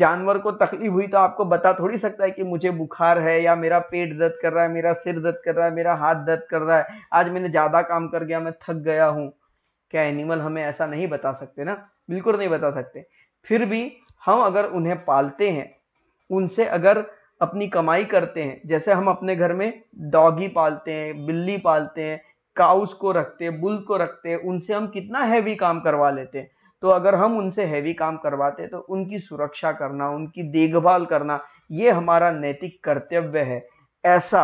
जानवर को तकलीफ हुई तो आपको बता थोड़ी सकता है कि मुझे बुखार है या मेरा पेट दर्द कर रहा है मेरा सिर दर्द कर रहा है मेरा हाथ दर्द कर रहा है आज मैंने ज़्यादा काम कर गया मैं थक गया हूँ क्या एनिमल हमें ऐसा नहीं बता सकते ना बिल्कुल नहीं बता सकते फिर भी हम अगर उन्हें पालते हैं उनसे अगर अपनी कमाई करते हैं जैसे हम अपने घर में डॉगी पालते हैं बिल्ली पालते हैं काउस को रखते हैं बुल को रखते हैं उनसे हम कितना हैवी काम करवा लेते हैं तो अगर हम उनसे हैवी काम करवाते तो उनकी सुरक्षा करना उनकी देखभाल करना ये हमारा नैतिक कर्तव्य है ऐसा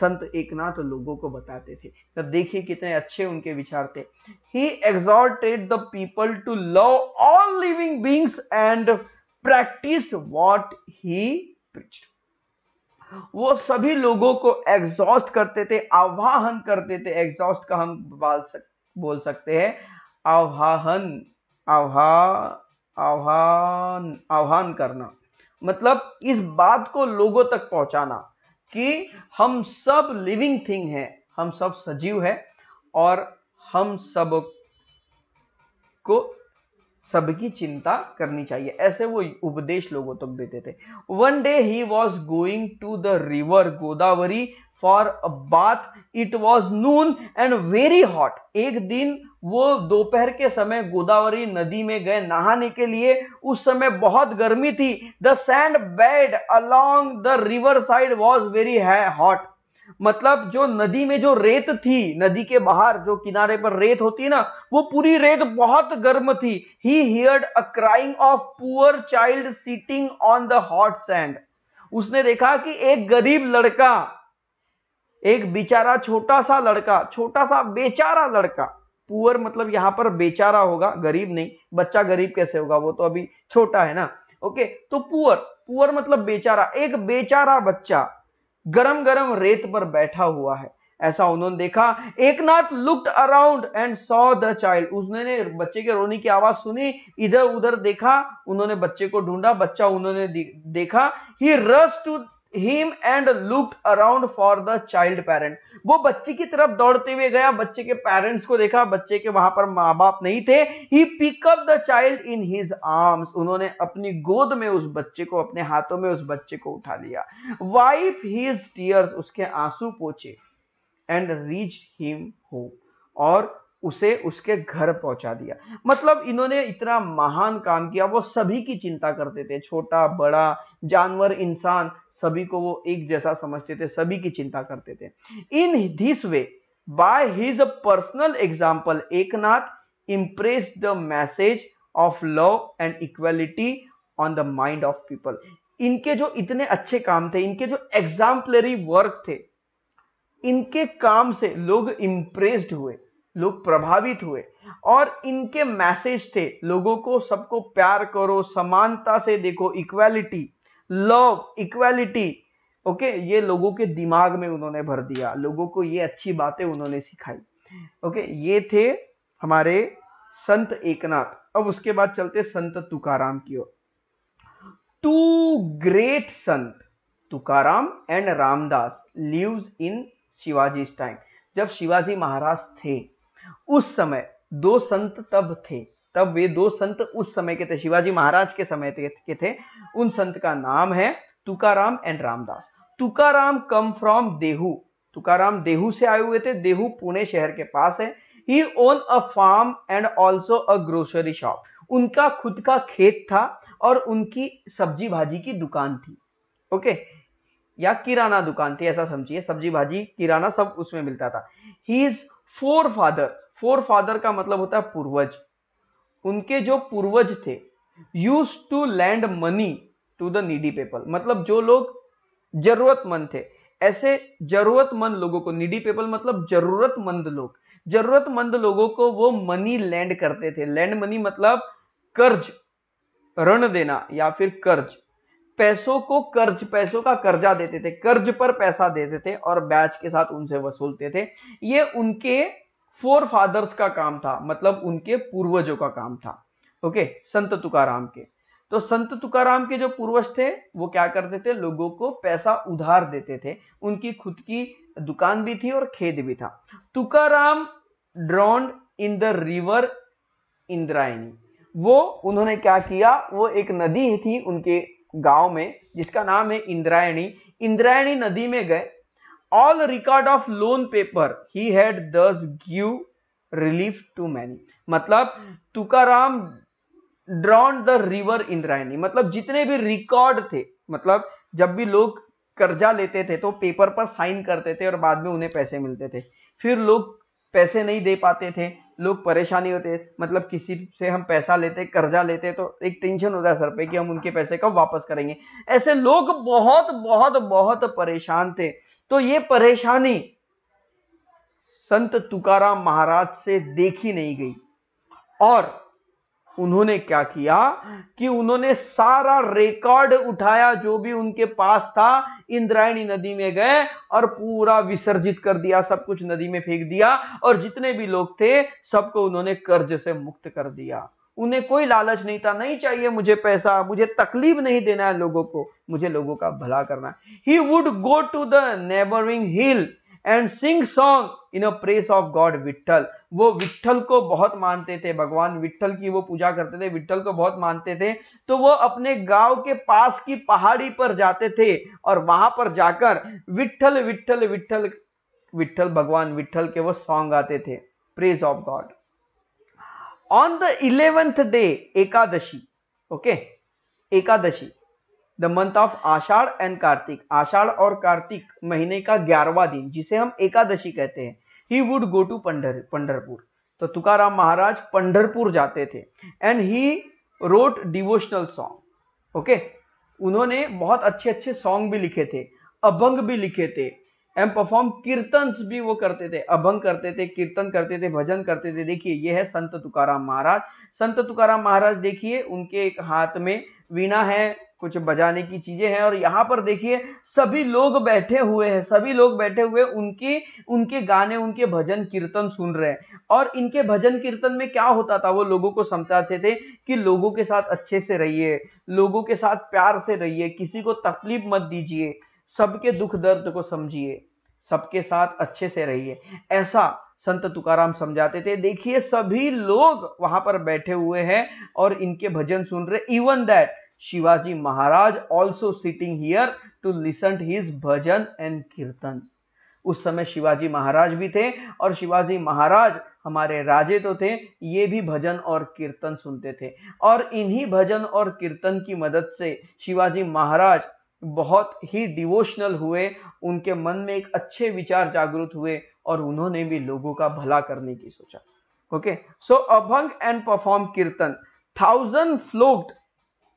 संत एकनाथ लोगों को बताते थे तब देखिए कितने अच्छे उनके विचार थे he exhorted the people to love all living beings and practise what he वो सभी लोगों को एग्जॉस्ट करते थे आवाहन करते थे एग्जॉस्ट का हम बोल सकते हैं आवाहन आह्वान आह्वान आह्वान करना मतलब इस बात को लोगों तक पहुंचाना कि हम सब लिविंग थिंग है हम सब सजीव है और हम सब को सबकी चिंता करनी चाहिए ऐसे वो उपदेश लोगों तक देते थे one day he was going to the river Godavari for a bath it was noon and very hot एक दिन वो दोपहर के समय गोदावरी नदी में गए नहाने के लिए उस समय बहुत गर्मी थी the sand bed along the river side was very hot मतलब जो नदी में जो रेत थी नदी के बाहर जो किनारे पर रेत होती है ना वो पूरी रेत बहुत गर्म थी he heard a crying of poor child sitting on the hot sand उसने देखा कि एक गरीब लड़का एक बेचारा छोटा सा लड़का छोटा सा बेचारा लड़का पुअर मतलब यहाँ पर बेचारा होगा गरीब नहीं बच्चा गरीब कैसे होगा वो तो अभी छोटा है ना ओके तो पुअर पुअर मतलब बेचारा एक बेचारा बच्चा गरम गरम रेत पर बैठा हुआ है ऐसा उन्होंने देखा Eknath looked around and saw the child उसने बच्चे के रोने की आवाज सुनी इधर उधर देखा उन्होंने बच्चे को ढूंढा बच्चा उन्होंने देखा he rushed to him and look around for the child parent वो बच्चे की तरफ दौड़ते हुए गया बच्चे के पेरेंट्स को देखा बच्चे के वहां पर मां बाप नहीं थे he pick up the child in his arms उन्होंने अपनी गोद में उस बच्चे को अपने हाथों में उस बच्चे को उठा लिया वाइफ हीज टीयर्स उसके आंसू पोचे एंड रीच हिम हो और उसे उसके घर पहुंचा दिया मतलब इन्होंने इतना महान काम किया वो सभी की चिंता करते थे छोटा बड़ा जानवर इंसान सभी को वो एक जैसा समझते थे सभी की चिंता करते थे in this way by his personal example Eknath impress the message of love and equality on the mind of people इनके जो इतने अच्छे काम थे इनके जो एग्जाम्पलरी वर्क थे इनके काम से लोग इंप्रेस्ड हुए लोग प्रभावित हुए और इनके मैसेज थे लोगों को सबको प्यार करो समानता से देखो इक्वालिटी लव इक्वालिटी ओके ये लोगों के दिमाग में उन्होंने भर दिया लोगों को ये अच्छी बातें उन्होंने सिखाई ओके ये थे हमारे संत एकनाथ अब उसके बाद चलते संत तुकाराम की ओर two great Sant Tukaram and Ramdas lives in Shivaji time जब शिवाजी महाराज थे उस समय दो संत तब थे तब वे दो संत उस समय के थे शिवाजी महाराज के समय के थे उन संत का नाम है Tukaram and Ramdas Tukaram come from Dehu Tukaram Dehu से आए हुए थे देहू पुणे शहर के पास है he own a farm and also a grocery shop उनका खुद का खेत था और उनकी सब्जी भाजी की दुकान थी ओके okay? या किराना दुकान थी ऐसा समझिए सब्जी भाजी किराना सब उसमें मिलता था his forefather forefather का मतलब होता है पूर्वज उनके जो पूर्वज थे used to lend money to the needy people मतलब जो लोग जरूरतमंद थे ऐसे जरूरतमंद लोगों को निडी पीपल मतलब जरूरतमंद लोग जरूरतमंद लोगों को वो मनी लैंड करते थे लैंड मनी मतलब कर्ज ऋण देना या फिर कर्ज पैसों को कर्ज पैसों का कर्जा देते थे कर्ज पर पैसा देते थे और ब्याज के साथ उनसे वसूलते थे ये उनके फोर फादर्स का काम था मतलब उनके पूर्वजों का काम था ओके संत तुकाराम के तो संत तुकाराम के जो पूर्वज थे वो क्या करते थे लोगों को पैसा उधार देते थे उनकी खुद की दुकान भी थी और खेत भी था Tukaram drowned in the river Indrayani वो उन्होंने क्या किया वो एक नदी थी उनके गांव में जिसका नाम है इंद्रायणी इंद्रायणी नदी में गए all record of loan paper he had thus give relief to many मतलब Tukaram drown the river Indrayani मतलब जितने भी रिकॉर्ड थे मतलब जब भी लोग कर्जा लेते थे तो पेपर पर साइन करते थे और बाद में उन्हें पैसे मिलते थे फिर लोग पैसे नहीं दे पाते थे लोग परेशानी होते मतलब किसी से हम पैसा लेते कर्जा लेते तो एक टेंशन होता है सर पे कि हम उनके पैसे कब वापस करेंगे ऐसे लोग बहुत बहुत बहुत परेशान थे तो ये परेशानी संत तुकाराम महाराज से देखी नहीं गई और उन्होंने क्या किया कि उन्होंने सारा रिकॉर्ड उठाया जो भी उनके पास था इंद्रायणी नदी में गए और पूरा विसर्जित कर दिया सब कुछ नदी में फेंक दिया और जितने भी लोग थे सबको उन्होंने कर्ज से मुक्त कर दिया उन्हें कोई लालच नहीं था नहीं चाहिए मुझे पैसा मुझे तकलीफ नहीं देना है लोगों को मुझे लोगों का भला करना he would go to the neighbouring hill and sing song in a praise of God Vitthal वो विट्ठल को बहुत मानते थे भगवान विट्ठल की वो पूजा करते थे विट्ठल को बहुत मानते थे तो वो अपने गांव के पास की पहाड़ी पर जाते थे और वहां पर जाकर विट्ठल विट्ठल विट्ठल विट्ठल भगवान विट्ठल के वो सॉन्ग आते थे praise of God on the eleventh day Ekadashi okay Ekadashi the month of Ashadh and Kartik Ashadh और कार्तिक महीने का ग्यारहवा दिन जिसे हम एकादशी कहते हैं he would go to Pandhar Pandharpur तो तुकाराम महाराज पंडरपुर जाते थे and he wrote devotional song okay उन्होंने बहुत अच्छे अच्छे सॉन्ग भी लिखे थे अभंग भी लिखे थे एंड परफॉर्म कीर्तन भी वो करते थे अभंग करते थे कीर्तन करते थे भजन करते थे देखिए ये है संत तुकाराम महाराज संत तुकाराम महाराज देखिए उनके एक हाथ में वीणा है कुछ बजाने की चीजें हैं और यहाँ पर देखिए सभी लोग बैठे हुए हैं सभी लोग बैठे हुए उनके उनके गाने उनके भजन कीर्तन सुन रहे हैं और इनके भजन कीर्तन में क्या होता था वो लोगों को समझाते थे कि लोगों के साथ अच्छे से रहिए लोगों के साथ प्यार से रहिए किसी को तकलीफ मत दीजिए सबके दुख दर्द को समझिए सबके साथ अच्छे से रहिए ऐसा संत तुकाराम समझाते थे देखिए सभी लोग वहां पर बैठे हुए हैं और इनके भजन सुन रहे even that Shivaji Maharaj also sitting here to listen his bhajan and kirtan उस समय शिवाजी महाराज भी थे और शिवाजी महाराज हमारे राजे तो थे ये भी भजन और कीर्तन सुनते थे और इन्हीं भजन और कीर्तन की मदद से शिवाजी महाराज बहुत ही डिवोशनल हुए उनके मन में एक अच्छे विचार जागरूक हुए और उन्होंने भी लोगों का भला करने की सोचा okay so abhang and perform kirtan thousand flocked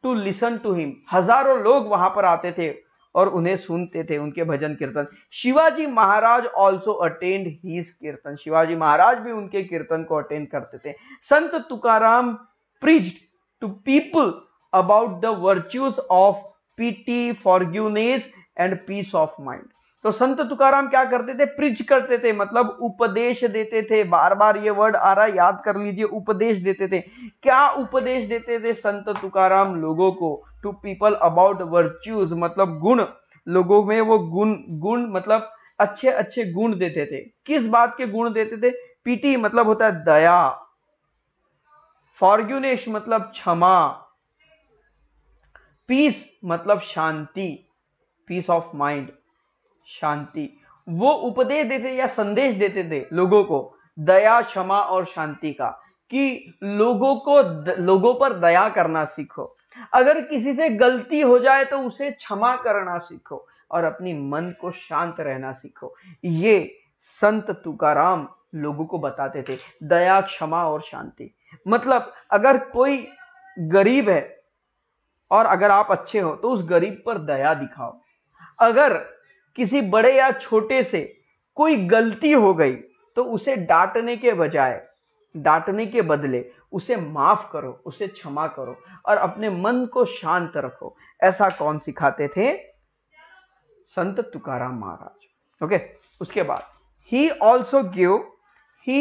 to listen to him हजारों लोग वहां पर आते थे और उन्हें सुनते थे उनके भजन कीर्तन Shivaji Maharaj also attend his kirtan Shivaji महाराज भी उनके कीर्तन को अटेंड करते थे Sant Tukaram preach to people about the virtues of piety forgiveness and peace of mind तो संत तुकाराम क्या करते थे प्रिज करते थे मतलब उपदेश देते थे बार बार ये वर्ड आ रहा याद कर लीजिए उपदेश देते थे क्या उपदेश देते थे संत तुकाराम लोगों को टू पीपल अबाउट वर्च्यूज मतलब गुण लोगों में वो गुण गुण मतलब अच्छे अच्छे गुण देते थे किस बात के गुण देते थे पीटी मतलब होता है दया फॉर्ग्यूनेश मतलब क्षमा पीस मतलब शांति पीस ऑफ माइंड शांति वो उपदेश देते या संदेश देते थे लोगों को दया क्षमा और शांति का कि लोगों को द, लोगों पर दया करना सीखो अगर किसी से गलती हो जाए तो उसे क्षमा करना सीखो और अपनी मन को शांत रहना सीखो ये संत तुकाराम लोगों को बताते थे दया क्षमा और शांति मतलब अगर कोई गरीब है और अगर आप अच्छे हो तो उस गरीब पर दया दिखाओ अगर किसी बड़े या छोटे से कोई गलती हो गई तो उसे डांटने के बजाय डांटने के बदले उसे माफ करो उसे क्षमा करो और अपने मन को शांत रखो ऐसा कौन सिखाते थे संत तुकाराम महाराज ओके उसके बाद he also give he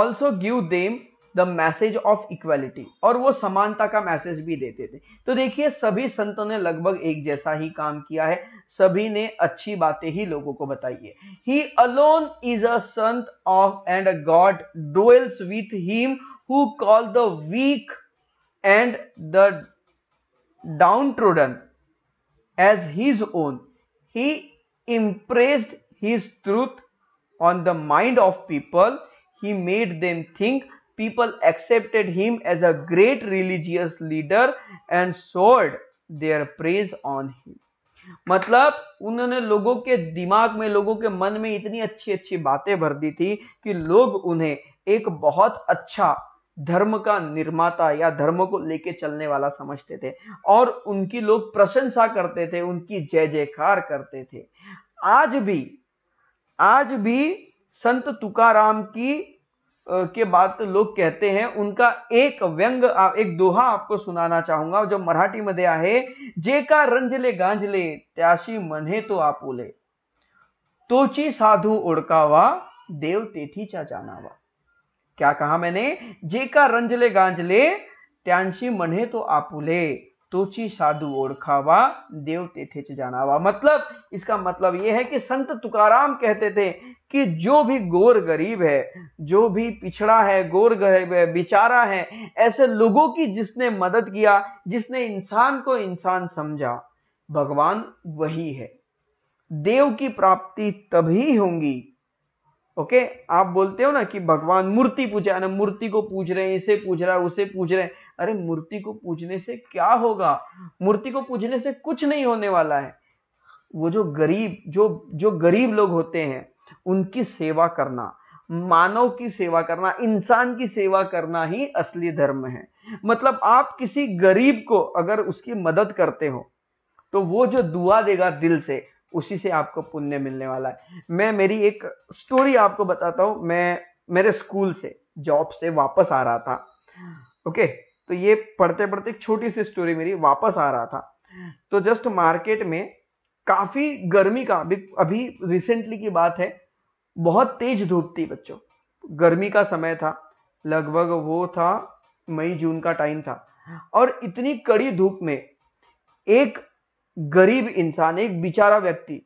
also give them the message of equality और वो समानता का मैसेज भी देते थे तो देखिए सभी संतों ने लगभग एक जैसा ही काम किया है सभी ने अच्छी बातें ही लोगों को बताई है ही alone is a saint of and a god dwells with him who call the weak and the downtrodden as his own he impressed his truth on the mind of people he made them think people accepted him as a great religious leader and sold their praise on him. मतलब उन्होंने लोगों के दिमाग में लोगों के मन में इतनी अच्छी अच्छी बातें भर दी थी कि लोग उन्हें एक बहुत अच्छा धर्म का निर्माता या धर्म को लेके चलने वाला समझते थे और उनकी लोग प्रशंसा करते थे उनकी जय जयकार करते थे आज भी आज भी संत तुकाराम की के बाद तो लोग कहते हैं उनका एक व्यंग एक दोहा आपको सुनाना चाहूंगा जो मराठी मध्य है जे का रंजले गांजले त्याशी मने तो आपूले तोची साधु ओडकावा देव चा जानावा क्या कहा मैंने जे का रंजले गांजले त्यांशी मने तो तो तोची साधु ओढ़खावा देव तेथे जानावा मतलब इसका मतलब यह है कि संत तुकाराम कहते थे कि जो भी गोर गरीब है जो भी पिछड़ा है गोर गरीब है बेचारा है ऐसे लोगों की जिसने मदद किया जिसने इंसान को इंसान समझा भगवान वही है देव की प्राप्ति तभी होंगी ओके आप बोलते हो ना कि भगवान मूर्ति पूजा ना मूर्ति को पूछ रहे हैं इसे पूछ रहा है उसे पूछ रहे हैं अरे मूर्ति को पूजने से क्या होगा मूर्ति को पूजने से कुछ नहीं होने वाला है वो जो गरीब जो जो गरीब लोग होते हैं उनकी सेवा करना मानव की सेवा करना इंसान की सेवा करना ही असली धर्म है मतलब आप किसी गरीब को अगर उसकी मदद करते हो तो वो जो दुआ देगा दिल से उसी से आपको पुण्य मिलने वाला है मैं मेरी एक स्टोरी आपको बताता हूँ मैं मेरे स्कूल से जॉब से वापस आ रहा था ओके तो ये पढ़ते पढ़ते एक छोटी सी स्टोरी मेरी वापस आ रहा था तो जस्ट मार्केट में काफी गर्मी का अभी रिसेंटली की बात है बहुत तेज धूप थी बच्चों गर्मी का समय था लगभग वो था मई जून का टाइम था और इतनी कड़ी धूप में एक गरीब इंसान एक बेचारा व्यक्ति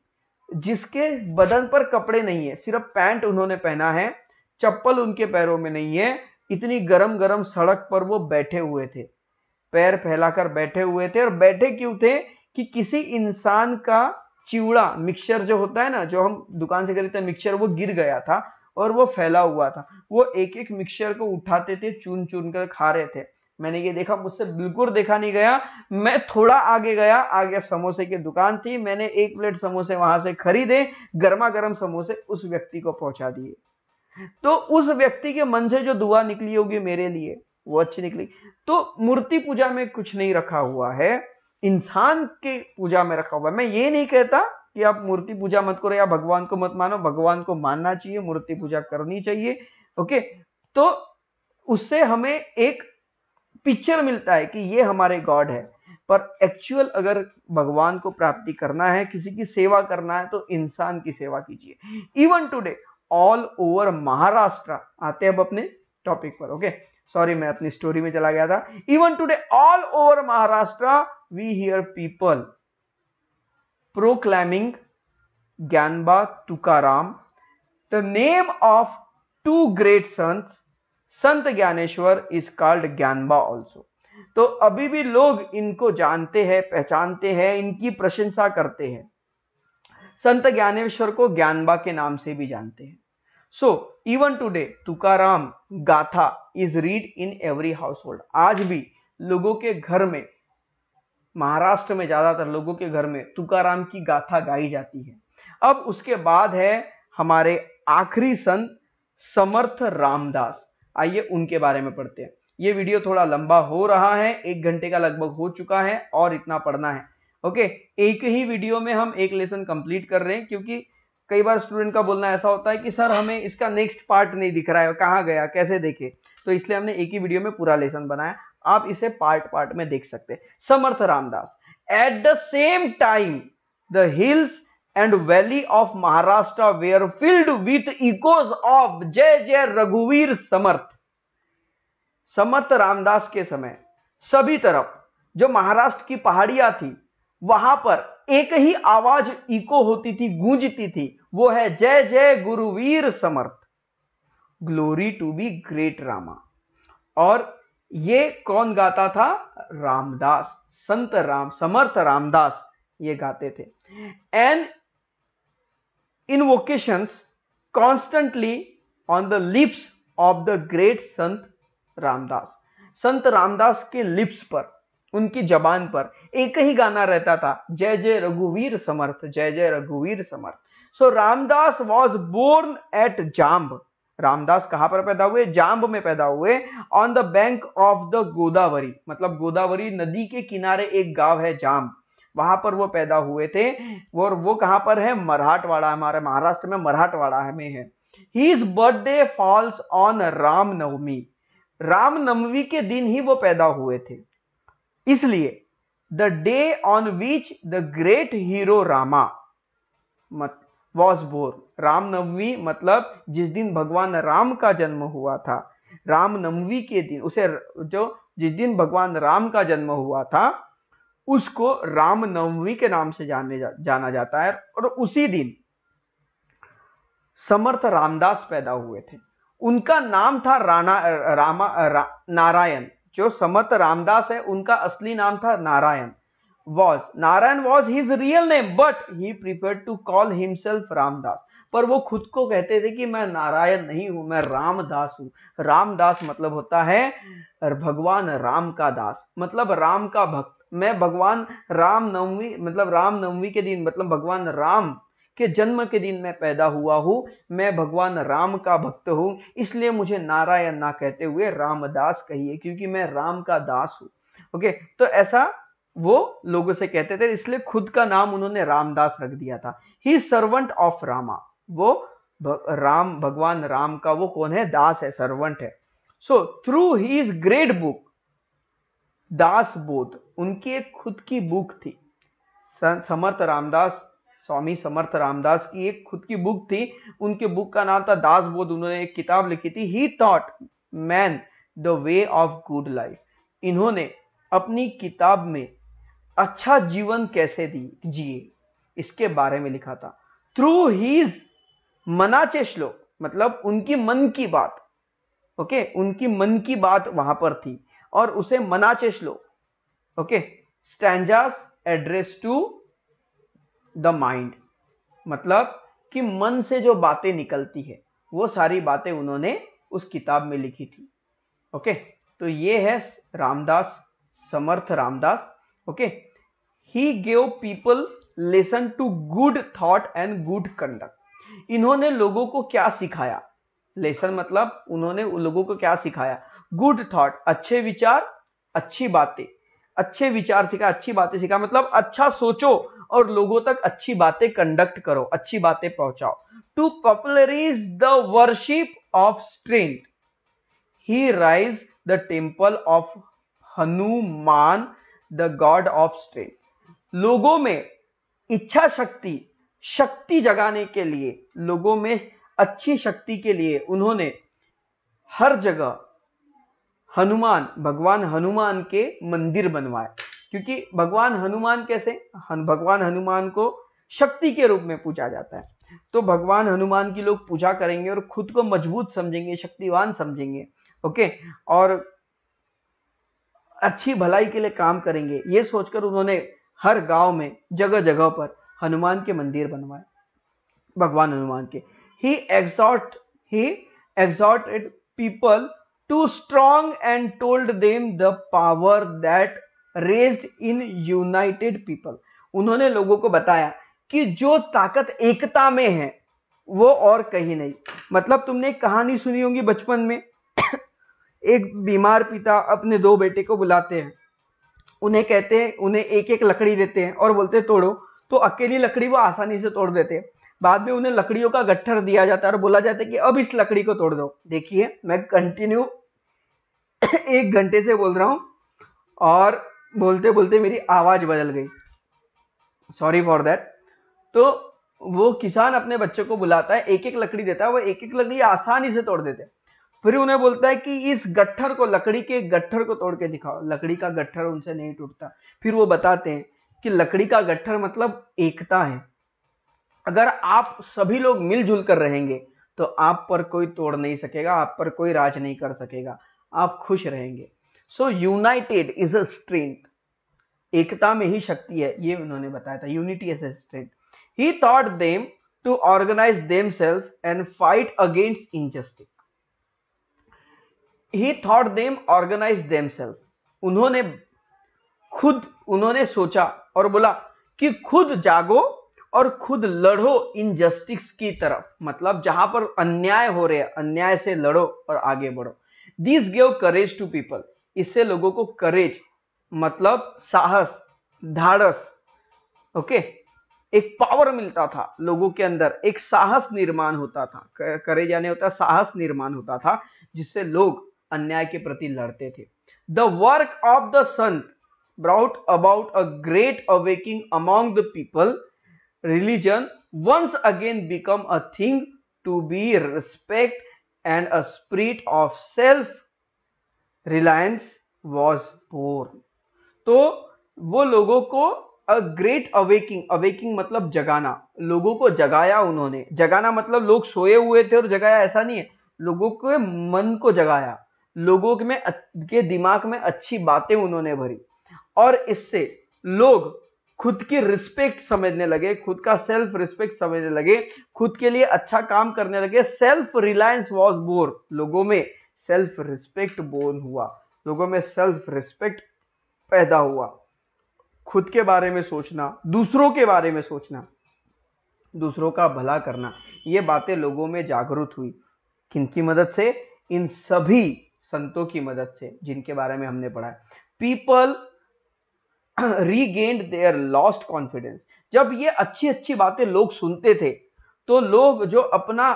जिसके बदन पर कपड़े नहीं है सिर्फ पैंट उन्होंने पहना है चप्पल उनके पैरों में नहीं है इतनी गरम गरम सड़क पर वो बैठे हुए थे पैर फैलाकर बैठे हुए थे और बैठे क्यों थे कि किसी इंसान का चिवड़ा मिक्सचर जो होता है ना जो हम दुकान से खरीदते हैं मिक्सचर वो गिर गया था और वो फैला हुआ था वो एक एक मिक्सचर को उठाते थे चून चून कर खा रहे थे मैंने ये देखा मुझसे बिल्कुल देखा नहीं गया मैं थोड़ा आगे गया आगे समोसे की दुकान थी मैंने एक प्लेट समोसे वहां से खरीदे गर्मा गर्म समोसे उस व्यक्ति को पहुंचा दिए तो उस व्यक्ति के मन से जो दुआ निकली होगी मेरे लिए वो अच्छी निकली तो मूर्ति पूजा में कुछ नहीं रखा हुआ है इंसान के पूजा में रखा हुआ है मैं ये नहीं कहता कि आप मूर्ति पूजा मत करो या भगवान को मत मानो भगवान को मानना चाहिए मूर्ति पूजा करनी चाहिए ओके तो उससे हमें एक पिक्चर मिलता है कि ये हमारे गॉड है पर एक्चुअल अगर भगवान को प्राप्ति करना है किसी की सेवा करना है तो इंसान की सेवा कीजिए even today all over Maharashtra आते अब अपने टॉपिक पर ओके सॉरी मैं अपनी स्टोरी में चला गया था even today all over Maharashtra we hear people proclaiming Gyanba Tukaram, the name of two great sons, Sant Dnyaneshwar is called Dnyanba also तो अभी भी लोग इनको जानते हैं पहचानते हैं इनकी प्रशंसा करते हैं संत ज्ञानेश्वर को ज्ञानबा के नाम से भी जानते हैं so even today Tukaram Gatha is read in every household आज भी लोगों के घर में महाराष्ट्र में ज़्यादातर लोगों के घर में तुकाराम की गाथा गाई जाती है अब उसके बाद है हमारे आखिरी संत समर्थ रामदास आइए उनके बारे में पढ़ते हैं ये वीडियो थोड़ा लंबा हो रहा है एक घंटे का लगभग हो चुका है और इतना पढ़ना है ओके एक ही वीडियो में हम एक लेसन कंप्लीट कर रहे हैं क्योंकि कई बार स्टूडेंट का बोलना ऐसा होता है कि सर हमें इसका नेक्स्ट पार्ट नहीं दिख रहा है कहाँ गया कैसे देखे तो इसलिए हमने एक ही वीडियो में पूरा लेसन बनाया आप इसे पार्ट पार्ट में देख सकते हैं Samarth Ramdas at the same time the hills and valley of Maharashtra were filled with echoes of Jai Jai रघुवीर समर्थ समर्थ रामदास के समय सभी तरफ जो महाराष्ट्र की पहाड़ियां थी वहां पर एक ही आवाज इको होती थी गूंजती थी वो है Jai Jai Guruvir Samarth glory to be great Rama और ये कौन गाता था रामदास संत राम समर्थ रामदास ये गाते थे and vocation constantly on the lips of the great Sant Ramdas संत रामदास के लिप्स पर उनकी जबान पर एक ही गाना रहता था जय जय रघुवीर समर्थ जय जय रघुवीर Samarth so so, Ramdas was born at Jamb Ramdas कहां पर पैदा हुए जाम्ब में पैदा हुए on the bank of the Godavari मतलब गोदावरी नदी के किनारे एक गांव है जाम्ब वहां पर वो पैदा हुए थे और वो कहां पर है मराठवाड़ा हमारे महाराष्ट्र में मराठवाड़ा में है his birthday falls on Ramnavami Ramnavami के दिन ही वो पैदा हुए थे इसलिए the day on which the great hero Rama मत वॉज बोर्न रामनवमी मतलब जिस दिन भगवान राम का जन्म हुआ था रामनवमी के दिन उसे जो जिस दिन भगवान राम का जन्म हुआ था उसको रामनवमी के नाम से जाने जा, जाना जाता है और उसी दिन समर्थ रामदास पैदा हुए थे उनका नाम था राणा रामा रा, नारायण जो समर्थ रामदास है उनका असली नाम था Narayan was Narayan was his real name but he preferred to call himself Ramdas पर वो खुद को कहते थे कि मैं नारायण नहीं हूं मैं रामदास हूं रामदास मतलब होता है भगवान राम का दास मतलब राम का भक्त मैं भगवान राम नवमी मतलब राम नवमी के दिन मतलब भगवान राम के जन्म के दिन मैं पैदा हुआ हूं मैं भगवान राम का भक्त हूं इसलिए मुझे नारायण ना कहते हुए रामदास कहिए क्योंकि मैं राम का दास हूं ओके तो ऐसा वो लोगों से कहते थे इसलिए खुद का नाम उन्होंने रामदास रख दिया था ही सर्वेंट ऑफ रामा वो राम भगवान राम का वो कौन है दास है सर्वेंट है so through his great book Dasbodh उनकी एक खुद की बुक थी समर्थ रामदास स्वामी समर्थ रामदास की एक खुद की बुक थी उनके बुक का नाम था दास बोध उन्होंने एक किताब लिखी थी he taught man the way of good life इन्होंने अपनी किताब में अच्छा जीवन कैसे दी जिए इसके बारे में लिखा था थ्रू हीज मनाचे श्लोक मतलब उनकी मन की बात ओके okay? उनकी मन की बात वहां पर थी और उसे Manache Shlok okay stanzas addressed to the mind मतलब कि मन से जो बातें निकलती है वो सारी बातें उन्होंने उस किताब में लिखी थी ओके okay? तो ये है Ramdas Samarth Ramdas okay he gave people lesson to good thought and good conduct इन्होंने लोगों को क्या सिखाया लेसन मतलब उन्होंने लोगों को क्या सिखाया गुड थॉट अच्छे विचार अच्छी बातें अच्छे विचार सिखा अच्छी बातें सिखा मतलब अच्छा सोचो और लोगों तक अच्छी बातें कंडक्ट करो अच्छी बातें पहुंचाओ to popularise the worship of strength he raise the temple of Hanuman the god of strength लोगों में इच्छा शक्ति शक्ति जगाने के लिए लोगों में अच्छी शक्ति के लिए उन्होंने हर जगह हनुमान भगवान हनुमान के मंदिर बनवाए क्योंकि भगवान हनुमान कैसे भगवान हनुमान को शक्ति के रूप में पूजा जाता है तो भगवान हनुमान की लोग पूजा करेंगे और खुद को मजबूत समझेंगे शक्तिवान समझेंगे ओके और अच्छी भलाई के लिए काम करेंगे ये सोचकर उन्होंने हर गांव में जगह जगह पर हनुमान के मंदिर बनवाए भगवान हनुमान के he exhort he exhorted people to strong and told them the power that rise in united people उन्होंने लोगों को बताया कि जो ताकत एकता में है वो और कहीं नहीं मतलब तुमने एक कहानी सुनी होगी बचपन में एक बीमार पिता अपने दो बेटे को बुलाते हैं उन्हें कहते हैं उन्हें एक एक लकड़ी देते हैं और बोलते हैं तोड़ो तो अकेली लकड़ी वो आसानी से तोड़ देते हैं बाद में उन्हें लकड़ियों का गट्ठर दिया जाता है और बोला जाता है कि अब इस लकड़ी को तोड़ दो देखिए मैं कंटिन्यू एक घंटे से बोल रहा हूँ और बोलते बोलते मेरी आवाज़ बदल गई सॉरी फॉर दैट तो वो किसान अपने बच्चों को बुलाता है एक एक लकड़ी देता है वो एक एक लकड़ी आसानी से तोड़ देते हैं फिर उन्हें बोलता है कि इस गट्ठर को लकड़ी के गट्ठर को तोड़ के दिखाओ लकड़ी का गट्ठर उनसे नहीं टूटता फिर वो बताते हैं कि लकड़ी का गट्ठर मतलब एकता है अगर आप सभी लोग मिलजुल कर रहेंगे तो आप पर कोई तोड़ नहीं सकेगा आप पर कोई राज नहीं कर सकेगा आप खुश रहेंगे so united is a strength एकता में ही शक्ति है ये उन्होंने बताया था unity is a strength he taught them to organise themselves and fight against injustice he taught them organise them उन्होंने खुद उन्होंने सोचा और बोला कि खुद जागो और खुद लड़ो इनजस्टिस की तरफ मतलब जहां पर अन्याय हो रहे हैं अन्याय से लड़ो और आगे बढ़ो this gave courage to people इससे लोगों को करेज मतलब साहस धाड़स ओके okay? एक पावर मिलता था लोगों के अंदर एक साहस निर्माण होता था करे जाने होता साहस निर्माण होता था जिससे लोग अन्याय के प्रति लड़ते थे the work of the saint brought about a great awakening among the people religion once again become a thing to be respect and a spirit of self reliance was born तो वो लोगों को अ ग्रेट अवेकिंग अवेकिंग मतलब जगाना लोगों को जगाया उन्होंने जगाना मतलब लोग सोए हुए थे और जगाया ऐसा नहीं है लोगों के मन को जगाया लोगों के में के दिमाग में अच्छी बातें उन्होंने भरी और इससे लोग खुद की रिस्पेक्ट समझने लगे खुद का सेल्फ रिस्पेक्ट समझने लगे खुद के लिए अच्छा काम करने लगे सेल्फ रिलायंस वॉज बोर लोगों में सेल्फ रिस्पेक्ट बोर्न हुआ लोगों में सेल्फ रिस्पेक्ट पैदा हुआ खुद के बारे में सोचना दूसरों के बारे में सोचना दूसरों का भला करना ये बातें लोगों में जागरूक हुई किनकी मदद से इन सभी संतों की मदद से जिनके बारे में हमने पढ़ा है people regained their lost confidence जब ये अच्छी अच्छी बातें लोग सुनते थे तो लोग जो अपना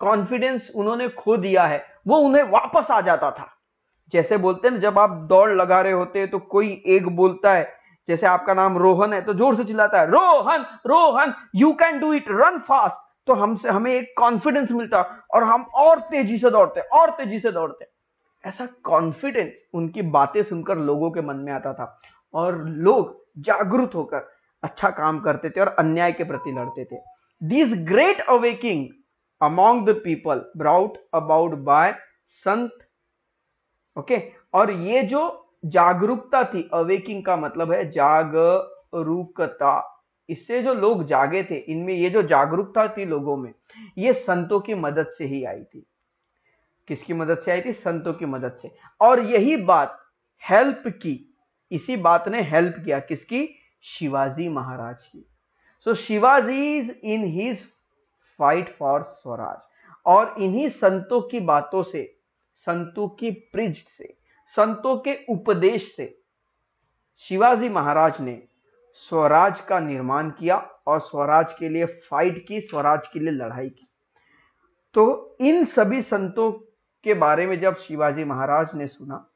कॉन्फिडेंस उन्होंने खो दिया है वो उन्हें वापस आ जाता था जैसे बोलते हैं जब आप दौड़ लगा रहे होते हैं तो कोई एक बोलता है जैसे आपका नाम रोहन है तो जोर से चिल्लाता है Rohan Rohan you can do it run fast तो हमसे हमें एक कॉन्फिडेंस मिलता और हम और तेजी से दौड़ते और तेजी से दौड़ते ऐसा कॉन्फिडेंस उनकी बातें सुनकर लोगों के मन में आता था और लोग जागरूक होकर अच्छा काम करते थे और अन्याय के प्रति लड़ते थे this great awakening among the people brought about by saint okay और ये जो जागरूकता थी अवेकिंग का मतलब है जागरूकता इससे जो लोग जागे थे इनमें ये जो जागरूकता थी लोगों में ये संतों की मदद से ही आई थी किसकी मदद से आई थी संतों की मदद से और यही बात हेल्प की इसी बात ने हेल्प किया किसकी शिवाजी महाराज की so Shivaji is in his fight for swaraj और इन्हीं संतों की बातों से संतों की प्रिज से संतों के उपदेश से शिवाजी महाराज ने स्वराज का निर्माण किया और स्वराज के लिए फाइट की स्वराज के लिए लड़ाई की तो इन सभी संतों के बारे में जब शिवाजी महाराज ने सुना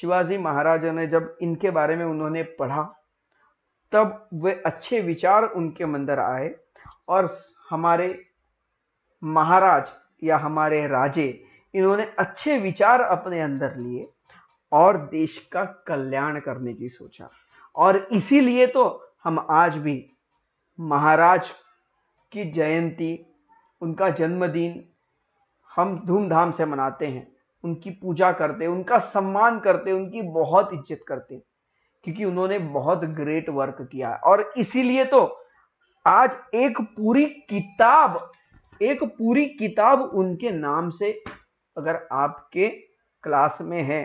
शिवाजी महाराज ने जब इनके बारे में उन्होंने पढ़ा तब वे अच्छे विचार उनके मंदिर आए और हमारे महाराज या हमारे राजे इन्होंने अच्छे विचार अपने अंदर लिए और देश का कल्याण करने की सोचा और इसीलिए तो हम आज भी महाराज की जयंती उनका जन्मदिन हम धूमधाम से मनाते हैं उनकी पूजा करते उनका सम्मान करते उनकी बहुत इज्जत करते क्योंकि उन्होंने बहुत ग्रेट वर्क किया और इसीलिए तो आज एक पूरी किताब एक पूरी किताब उनके नाम से अगर आपके क्लास में है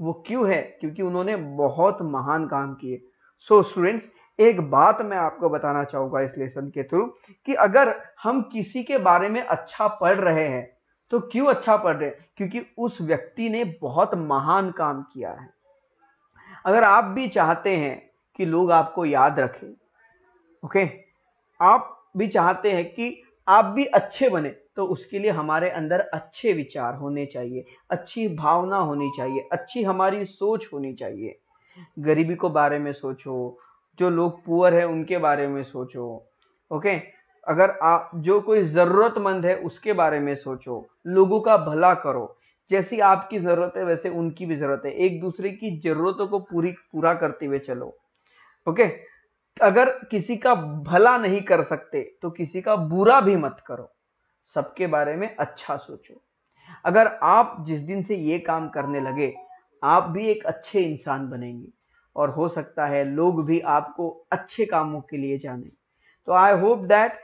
वो क्यों है क्योंकि उन्होंने बहुत महान काम किए सो स्टूडेंट्स एक बात मैं आपको बताना चाहूंगा इस लेसन के थ्रू कि अगर हम किसी के बारे में अच्छा पढ़ रहे हैं तो क्यों अच्छा पढ़ रहे क्योंकि उस व्यक्ति ने बहुत महान काम किया है अगर आप भी चाहते हैं कि लोग आपको याद रखें ओके आप भी चाहते हैं कि आप भी अच्छे बने तो उसके लिए हमारे अंदर अच्छे विचार होने चाहिए अच्छी भावना होनी चाहिए अच्छी हमारी सोच होनी चाहिए गरीबी को बारे में सोचो जो लोग पुअर है उनके बारे में सोचो ओके अगर आप जो कोई ज़रूरतमंद है उसके बारे में सोचो लोगों का भला करो जैसी आपकी ज़रूरत है वैसे उनकी भी ज़रूरत है एक दूसरे की ज़रूरतों को पूरी पूरा करते हुए चलो ओके अगर किसी का भला नहीं कर सकते तो किसी का बुरा भी मत करो सबके बारे में अच्छा सोचो अगर आप जिस दिन से ये काम करने लगे आप भी एक अच्छे इंसान बनेंगे और हो सकता है लोग भी आपको अच्छे कामों के लिए जाने तो आई होप दैट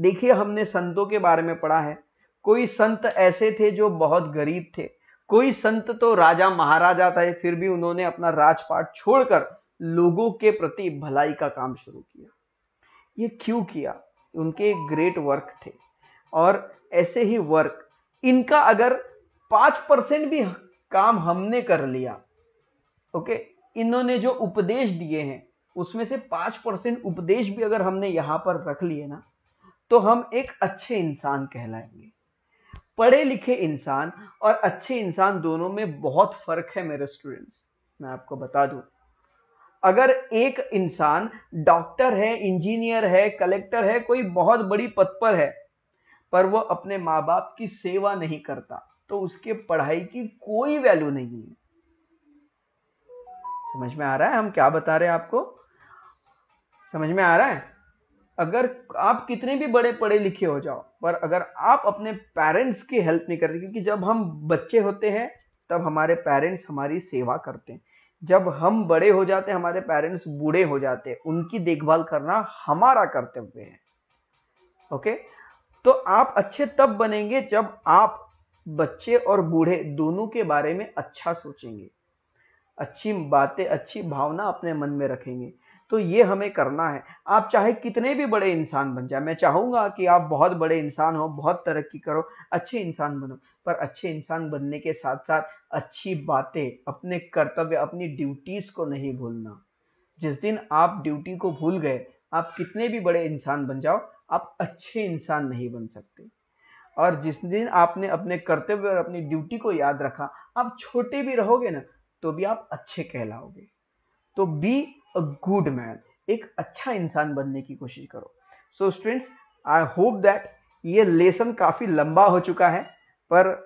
देखिए हमने संतों के बारे में पढ़ा है कोई संत ऐसे थे जो बहुत गरीब थे कोई संत तो राजा महाराजा था फिर भी उन्होंने अपना राजपाट छोड़कर लोगों के प्रति भलाई का काम शुरू किया ये क्यों किया उनके ग्रेट वर्क थे और ऐसे ही वर्क इनका अगर पांच परसेंट भी काम हमने कर लिया ओके इन्होंने जो उपदेश दिए हैं उसमें से पांच परसेंट उपदेश भी अगर हमने यहां पर रख लिए ना तो हम एक अच्छे इंसान कहलाएंगे पढ़े लिखे इंसान और अच्छे इंसान दोनों में बहुत फर्क है मेरे स्टूडेंट्स मैं आपको बता दूं अगर एक इंसान डॉक्टर है इंजीनियर है कलेक्टर है कोई बहुत बड़ी पद पर है पर वो अपने माँ बाप की सेवा नहीं करता तो उसके पढ़ाई की कोई वैल्यू नहीं है समझ में आ रहा है हम क्या बता रहे हैं आपको समझ में आ रहा है अगर आप कितने भी बड़े पढ़े लिखे हो जाओ पर अगर आप अपने पेरेंट्स की हेल्प नहीं करते क्योंकि जब हम बच्चे होते हैं तब हमारे पेरेंट्स हमारी सेवा करते हैं जब हम बड़े हो जाते हैं हमारे पेरेंट्स बूढ़े हो जाते हैं उनकी देखभाल करना हमारा कर्तव्य है ओके तो आप अच्छे तब बनेंगे जब आप बच्चे और बूढ़े दोनों के बारे में अच्छा सोचेंगे अच्छी बातें अच्छी भावना अपने मन में रखेंगे तो ये हमें करना है आप चाहे कितने भी बड़े इंसान बन जाए मैं चाहूंगा कि आप बहुत बड़े इंसान हो बहुत तरक्की करो अच्छे इंसान बनो पर अच्छे इंसान बनने के साथ साथ अच्छी बातें अपने कर्तव्य अपनी ड्यूटीज़ को नहीं भूलना जिस दिन आप ड्यूटी को भूल गए आप कितने भी बड़े इंसान बन जाओ आप अच्छे इंसान नहीं बन सकते और जिस दिन आपने अपने कर्तव्य और अपनी ड्यूटी को याद रखा आप छोटे भी रहोगे ना तो भी आप अच्छे कहलाओगे तो बी अ गुड मैन एक अच्छा इंसान बनने की कोशिश करो so students I hope that ये लेसन काफ़ी लंबा हो चुका है पर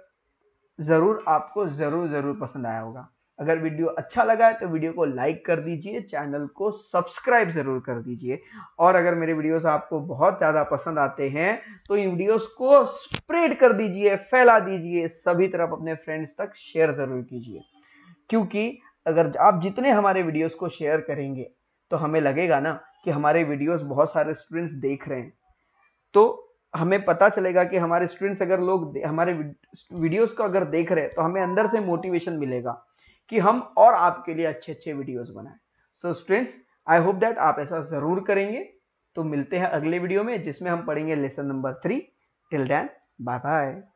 ज़रूर आपको ज़रूर ज़रूर पसंद आया होगा अगर वीडियो अच्छा लगा है तो वीडियो को लाइक कर दीजिए चैनल को सब्सक्राइब ज़रूर कर दीजिए और अगर मेरे वीडियोस आपको बहुत ज़्यादा पसंद आते हैं तो इन वीडियोस को स्प्रेड कर दीजिए फैला दीजिए सभी तरफ अपने फ्रेंड्स तक शेयर ज़रूर कीजिए क्योंकि अगर आप जितने हमारे वीडियोस को शेयर करेंगे तो हमें लगेगा ना कि हमारे वीडियोस बहुत सारे स्टूडेंट्स देख रहे हैं तो हमें पता चलेगा कि हमारे स्टूडेंट्स अगर लोग हमारे वीडियोस को अगर देख रहे हैं तो हमें अंदर से मोटिवेशन मिलेगा कि हम और आपके लिए अच्छे अच्छे वीडियोज बनाए so students I hope that आप ऐसा ज़रूर करेंगे तो मिलते हैं अगले वीडियो में जिसमें हम पढ़ेंगे lesson number three till then bye bye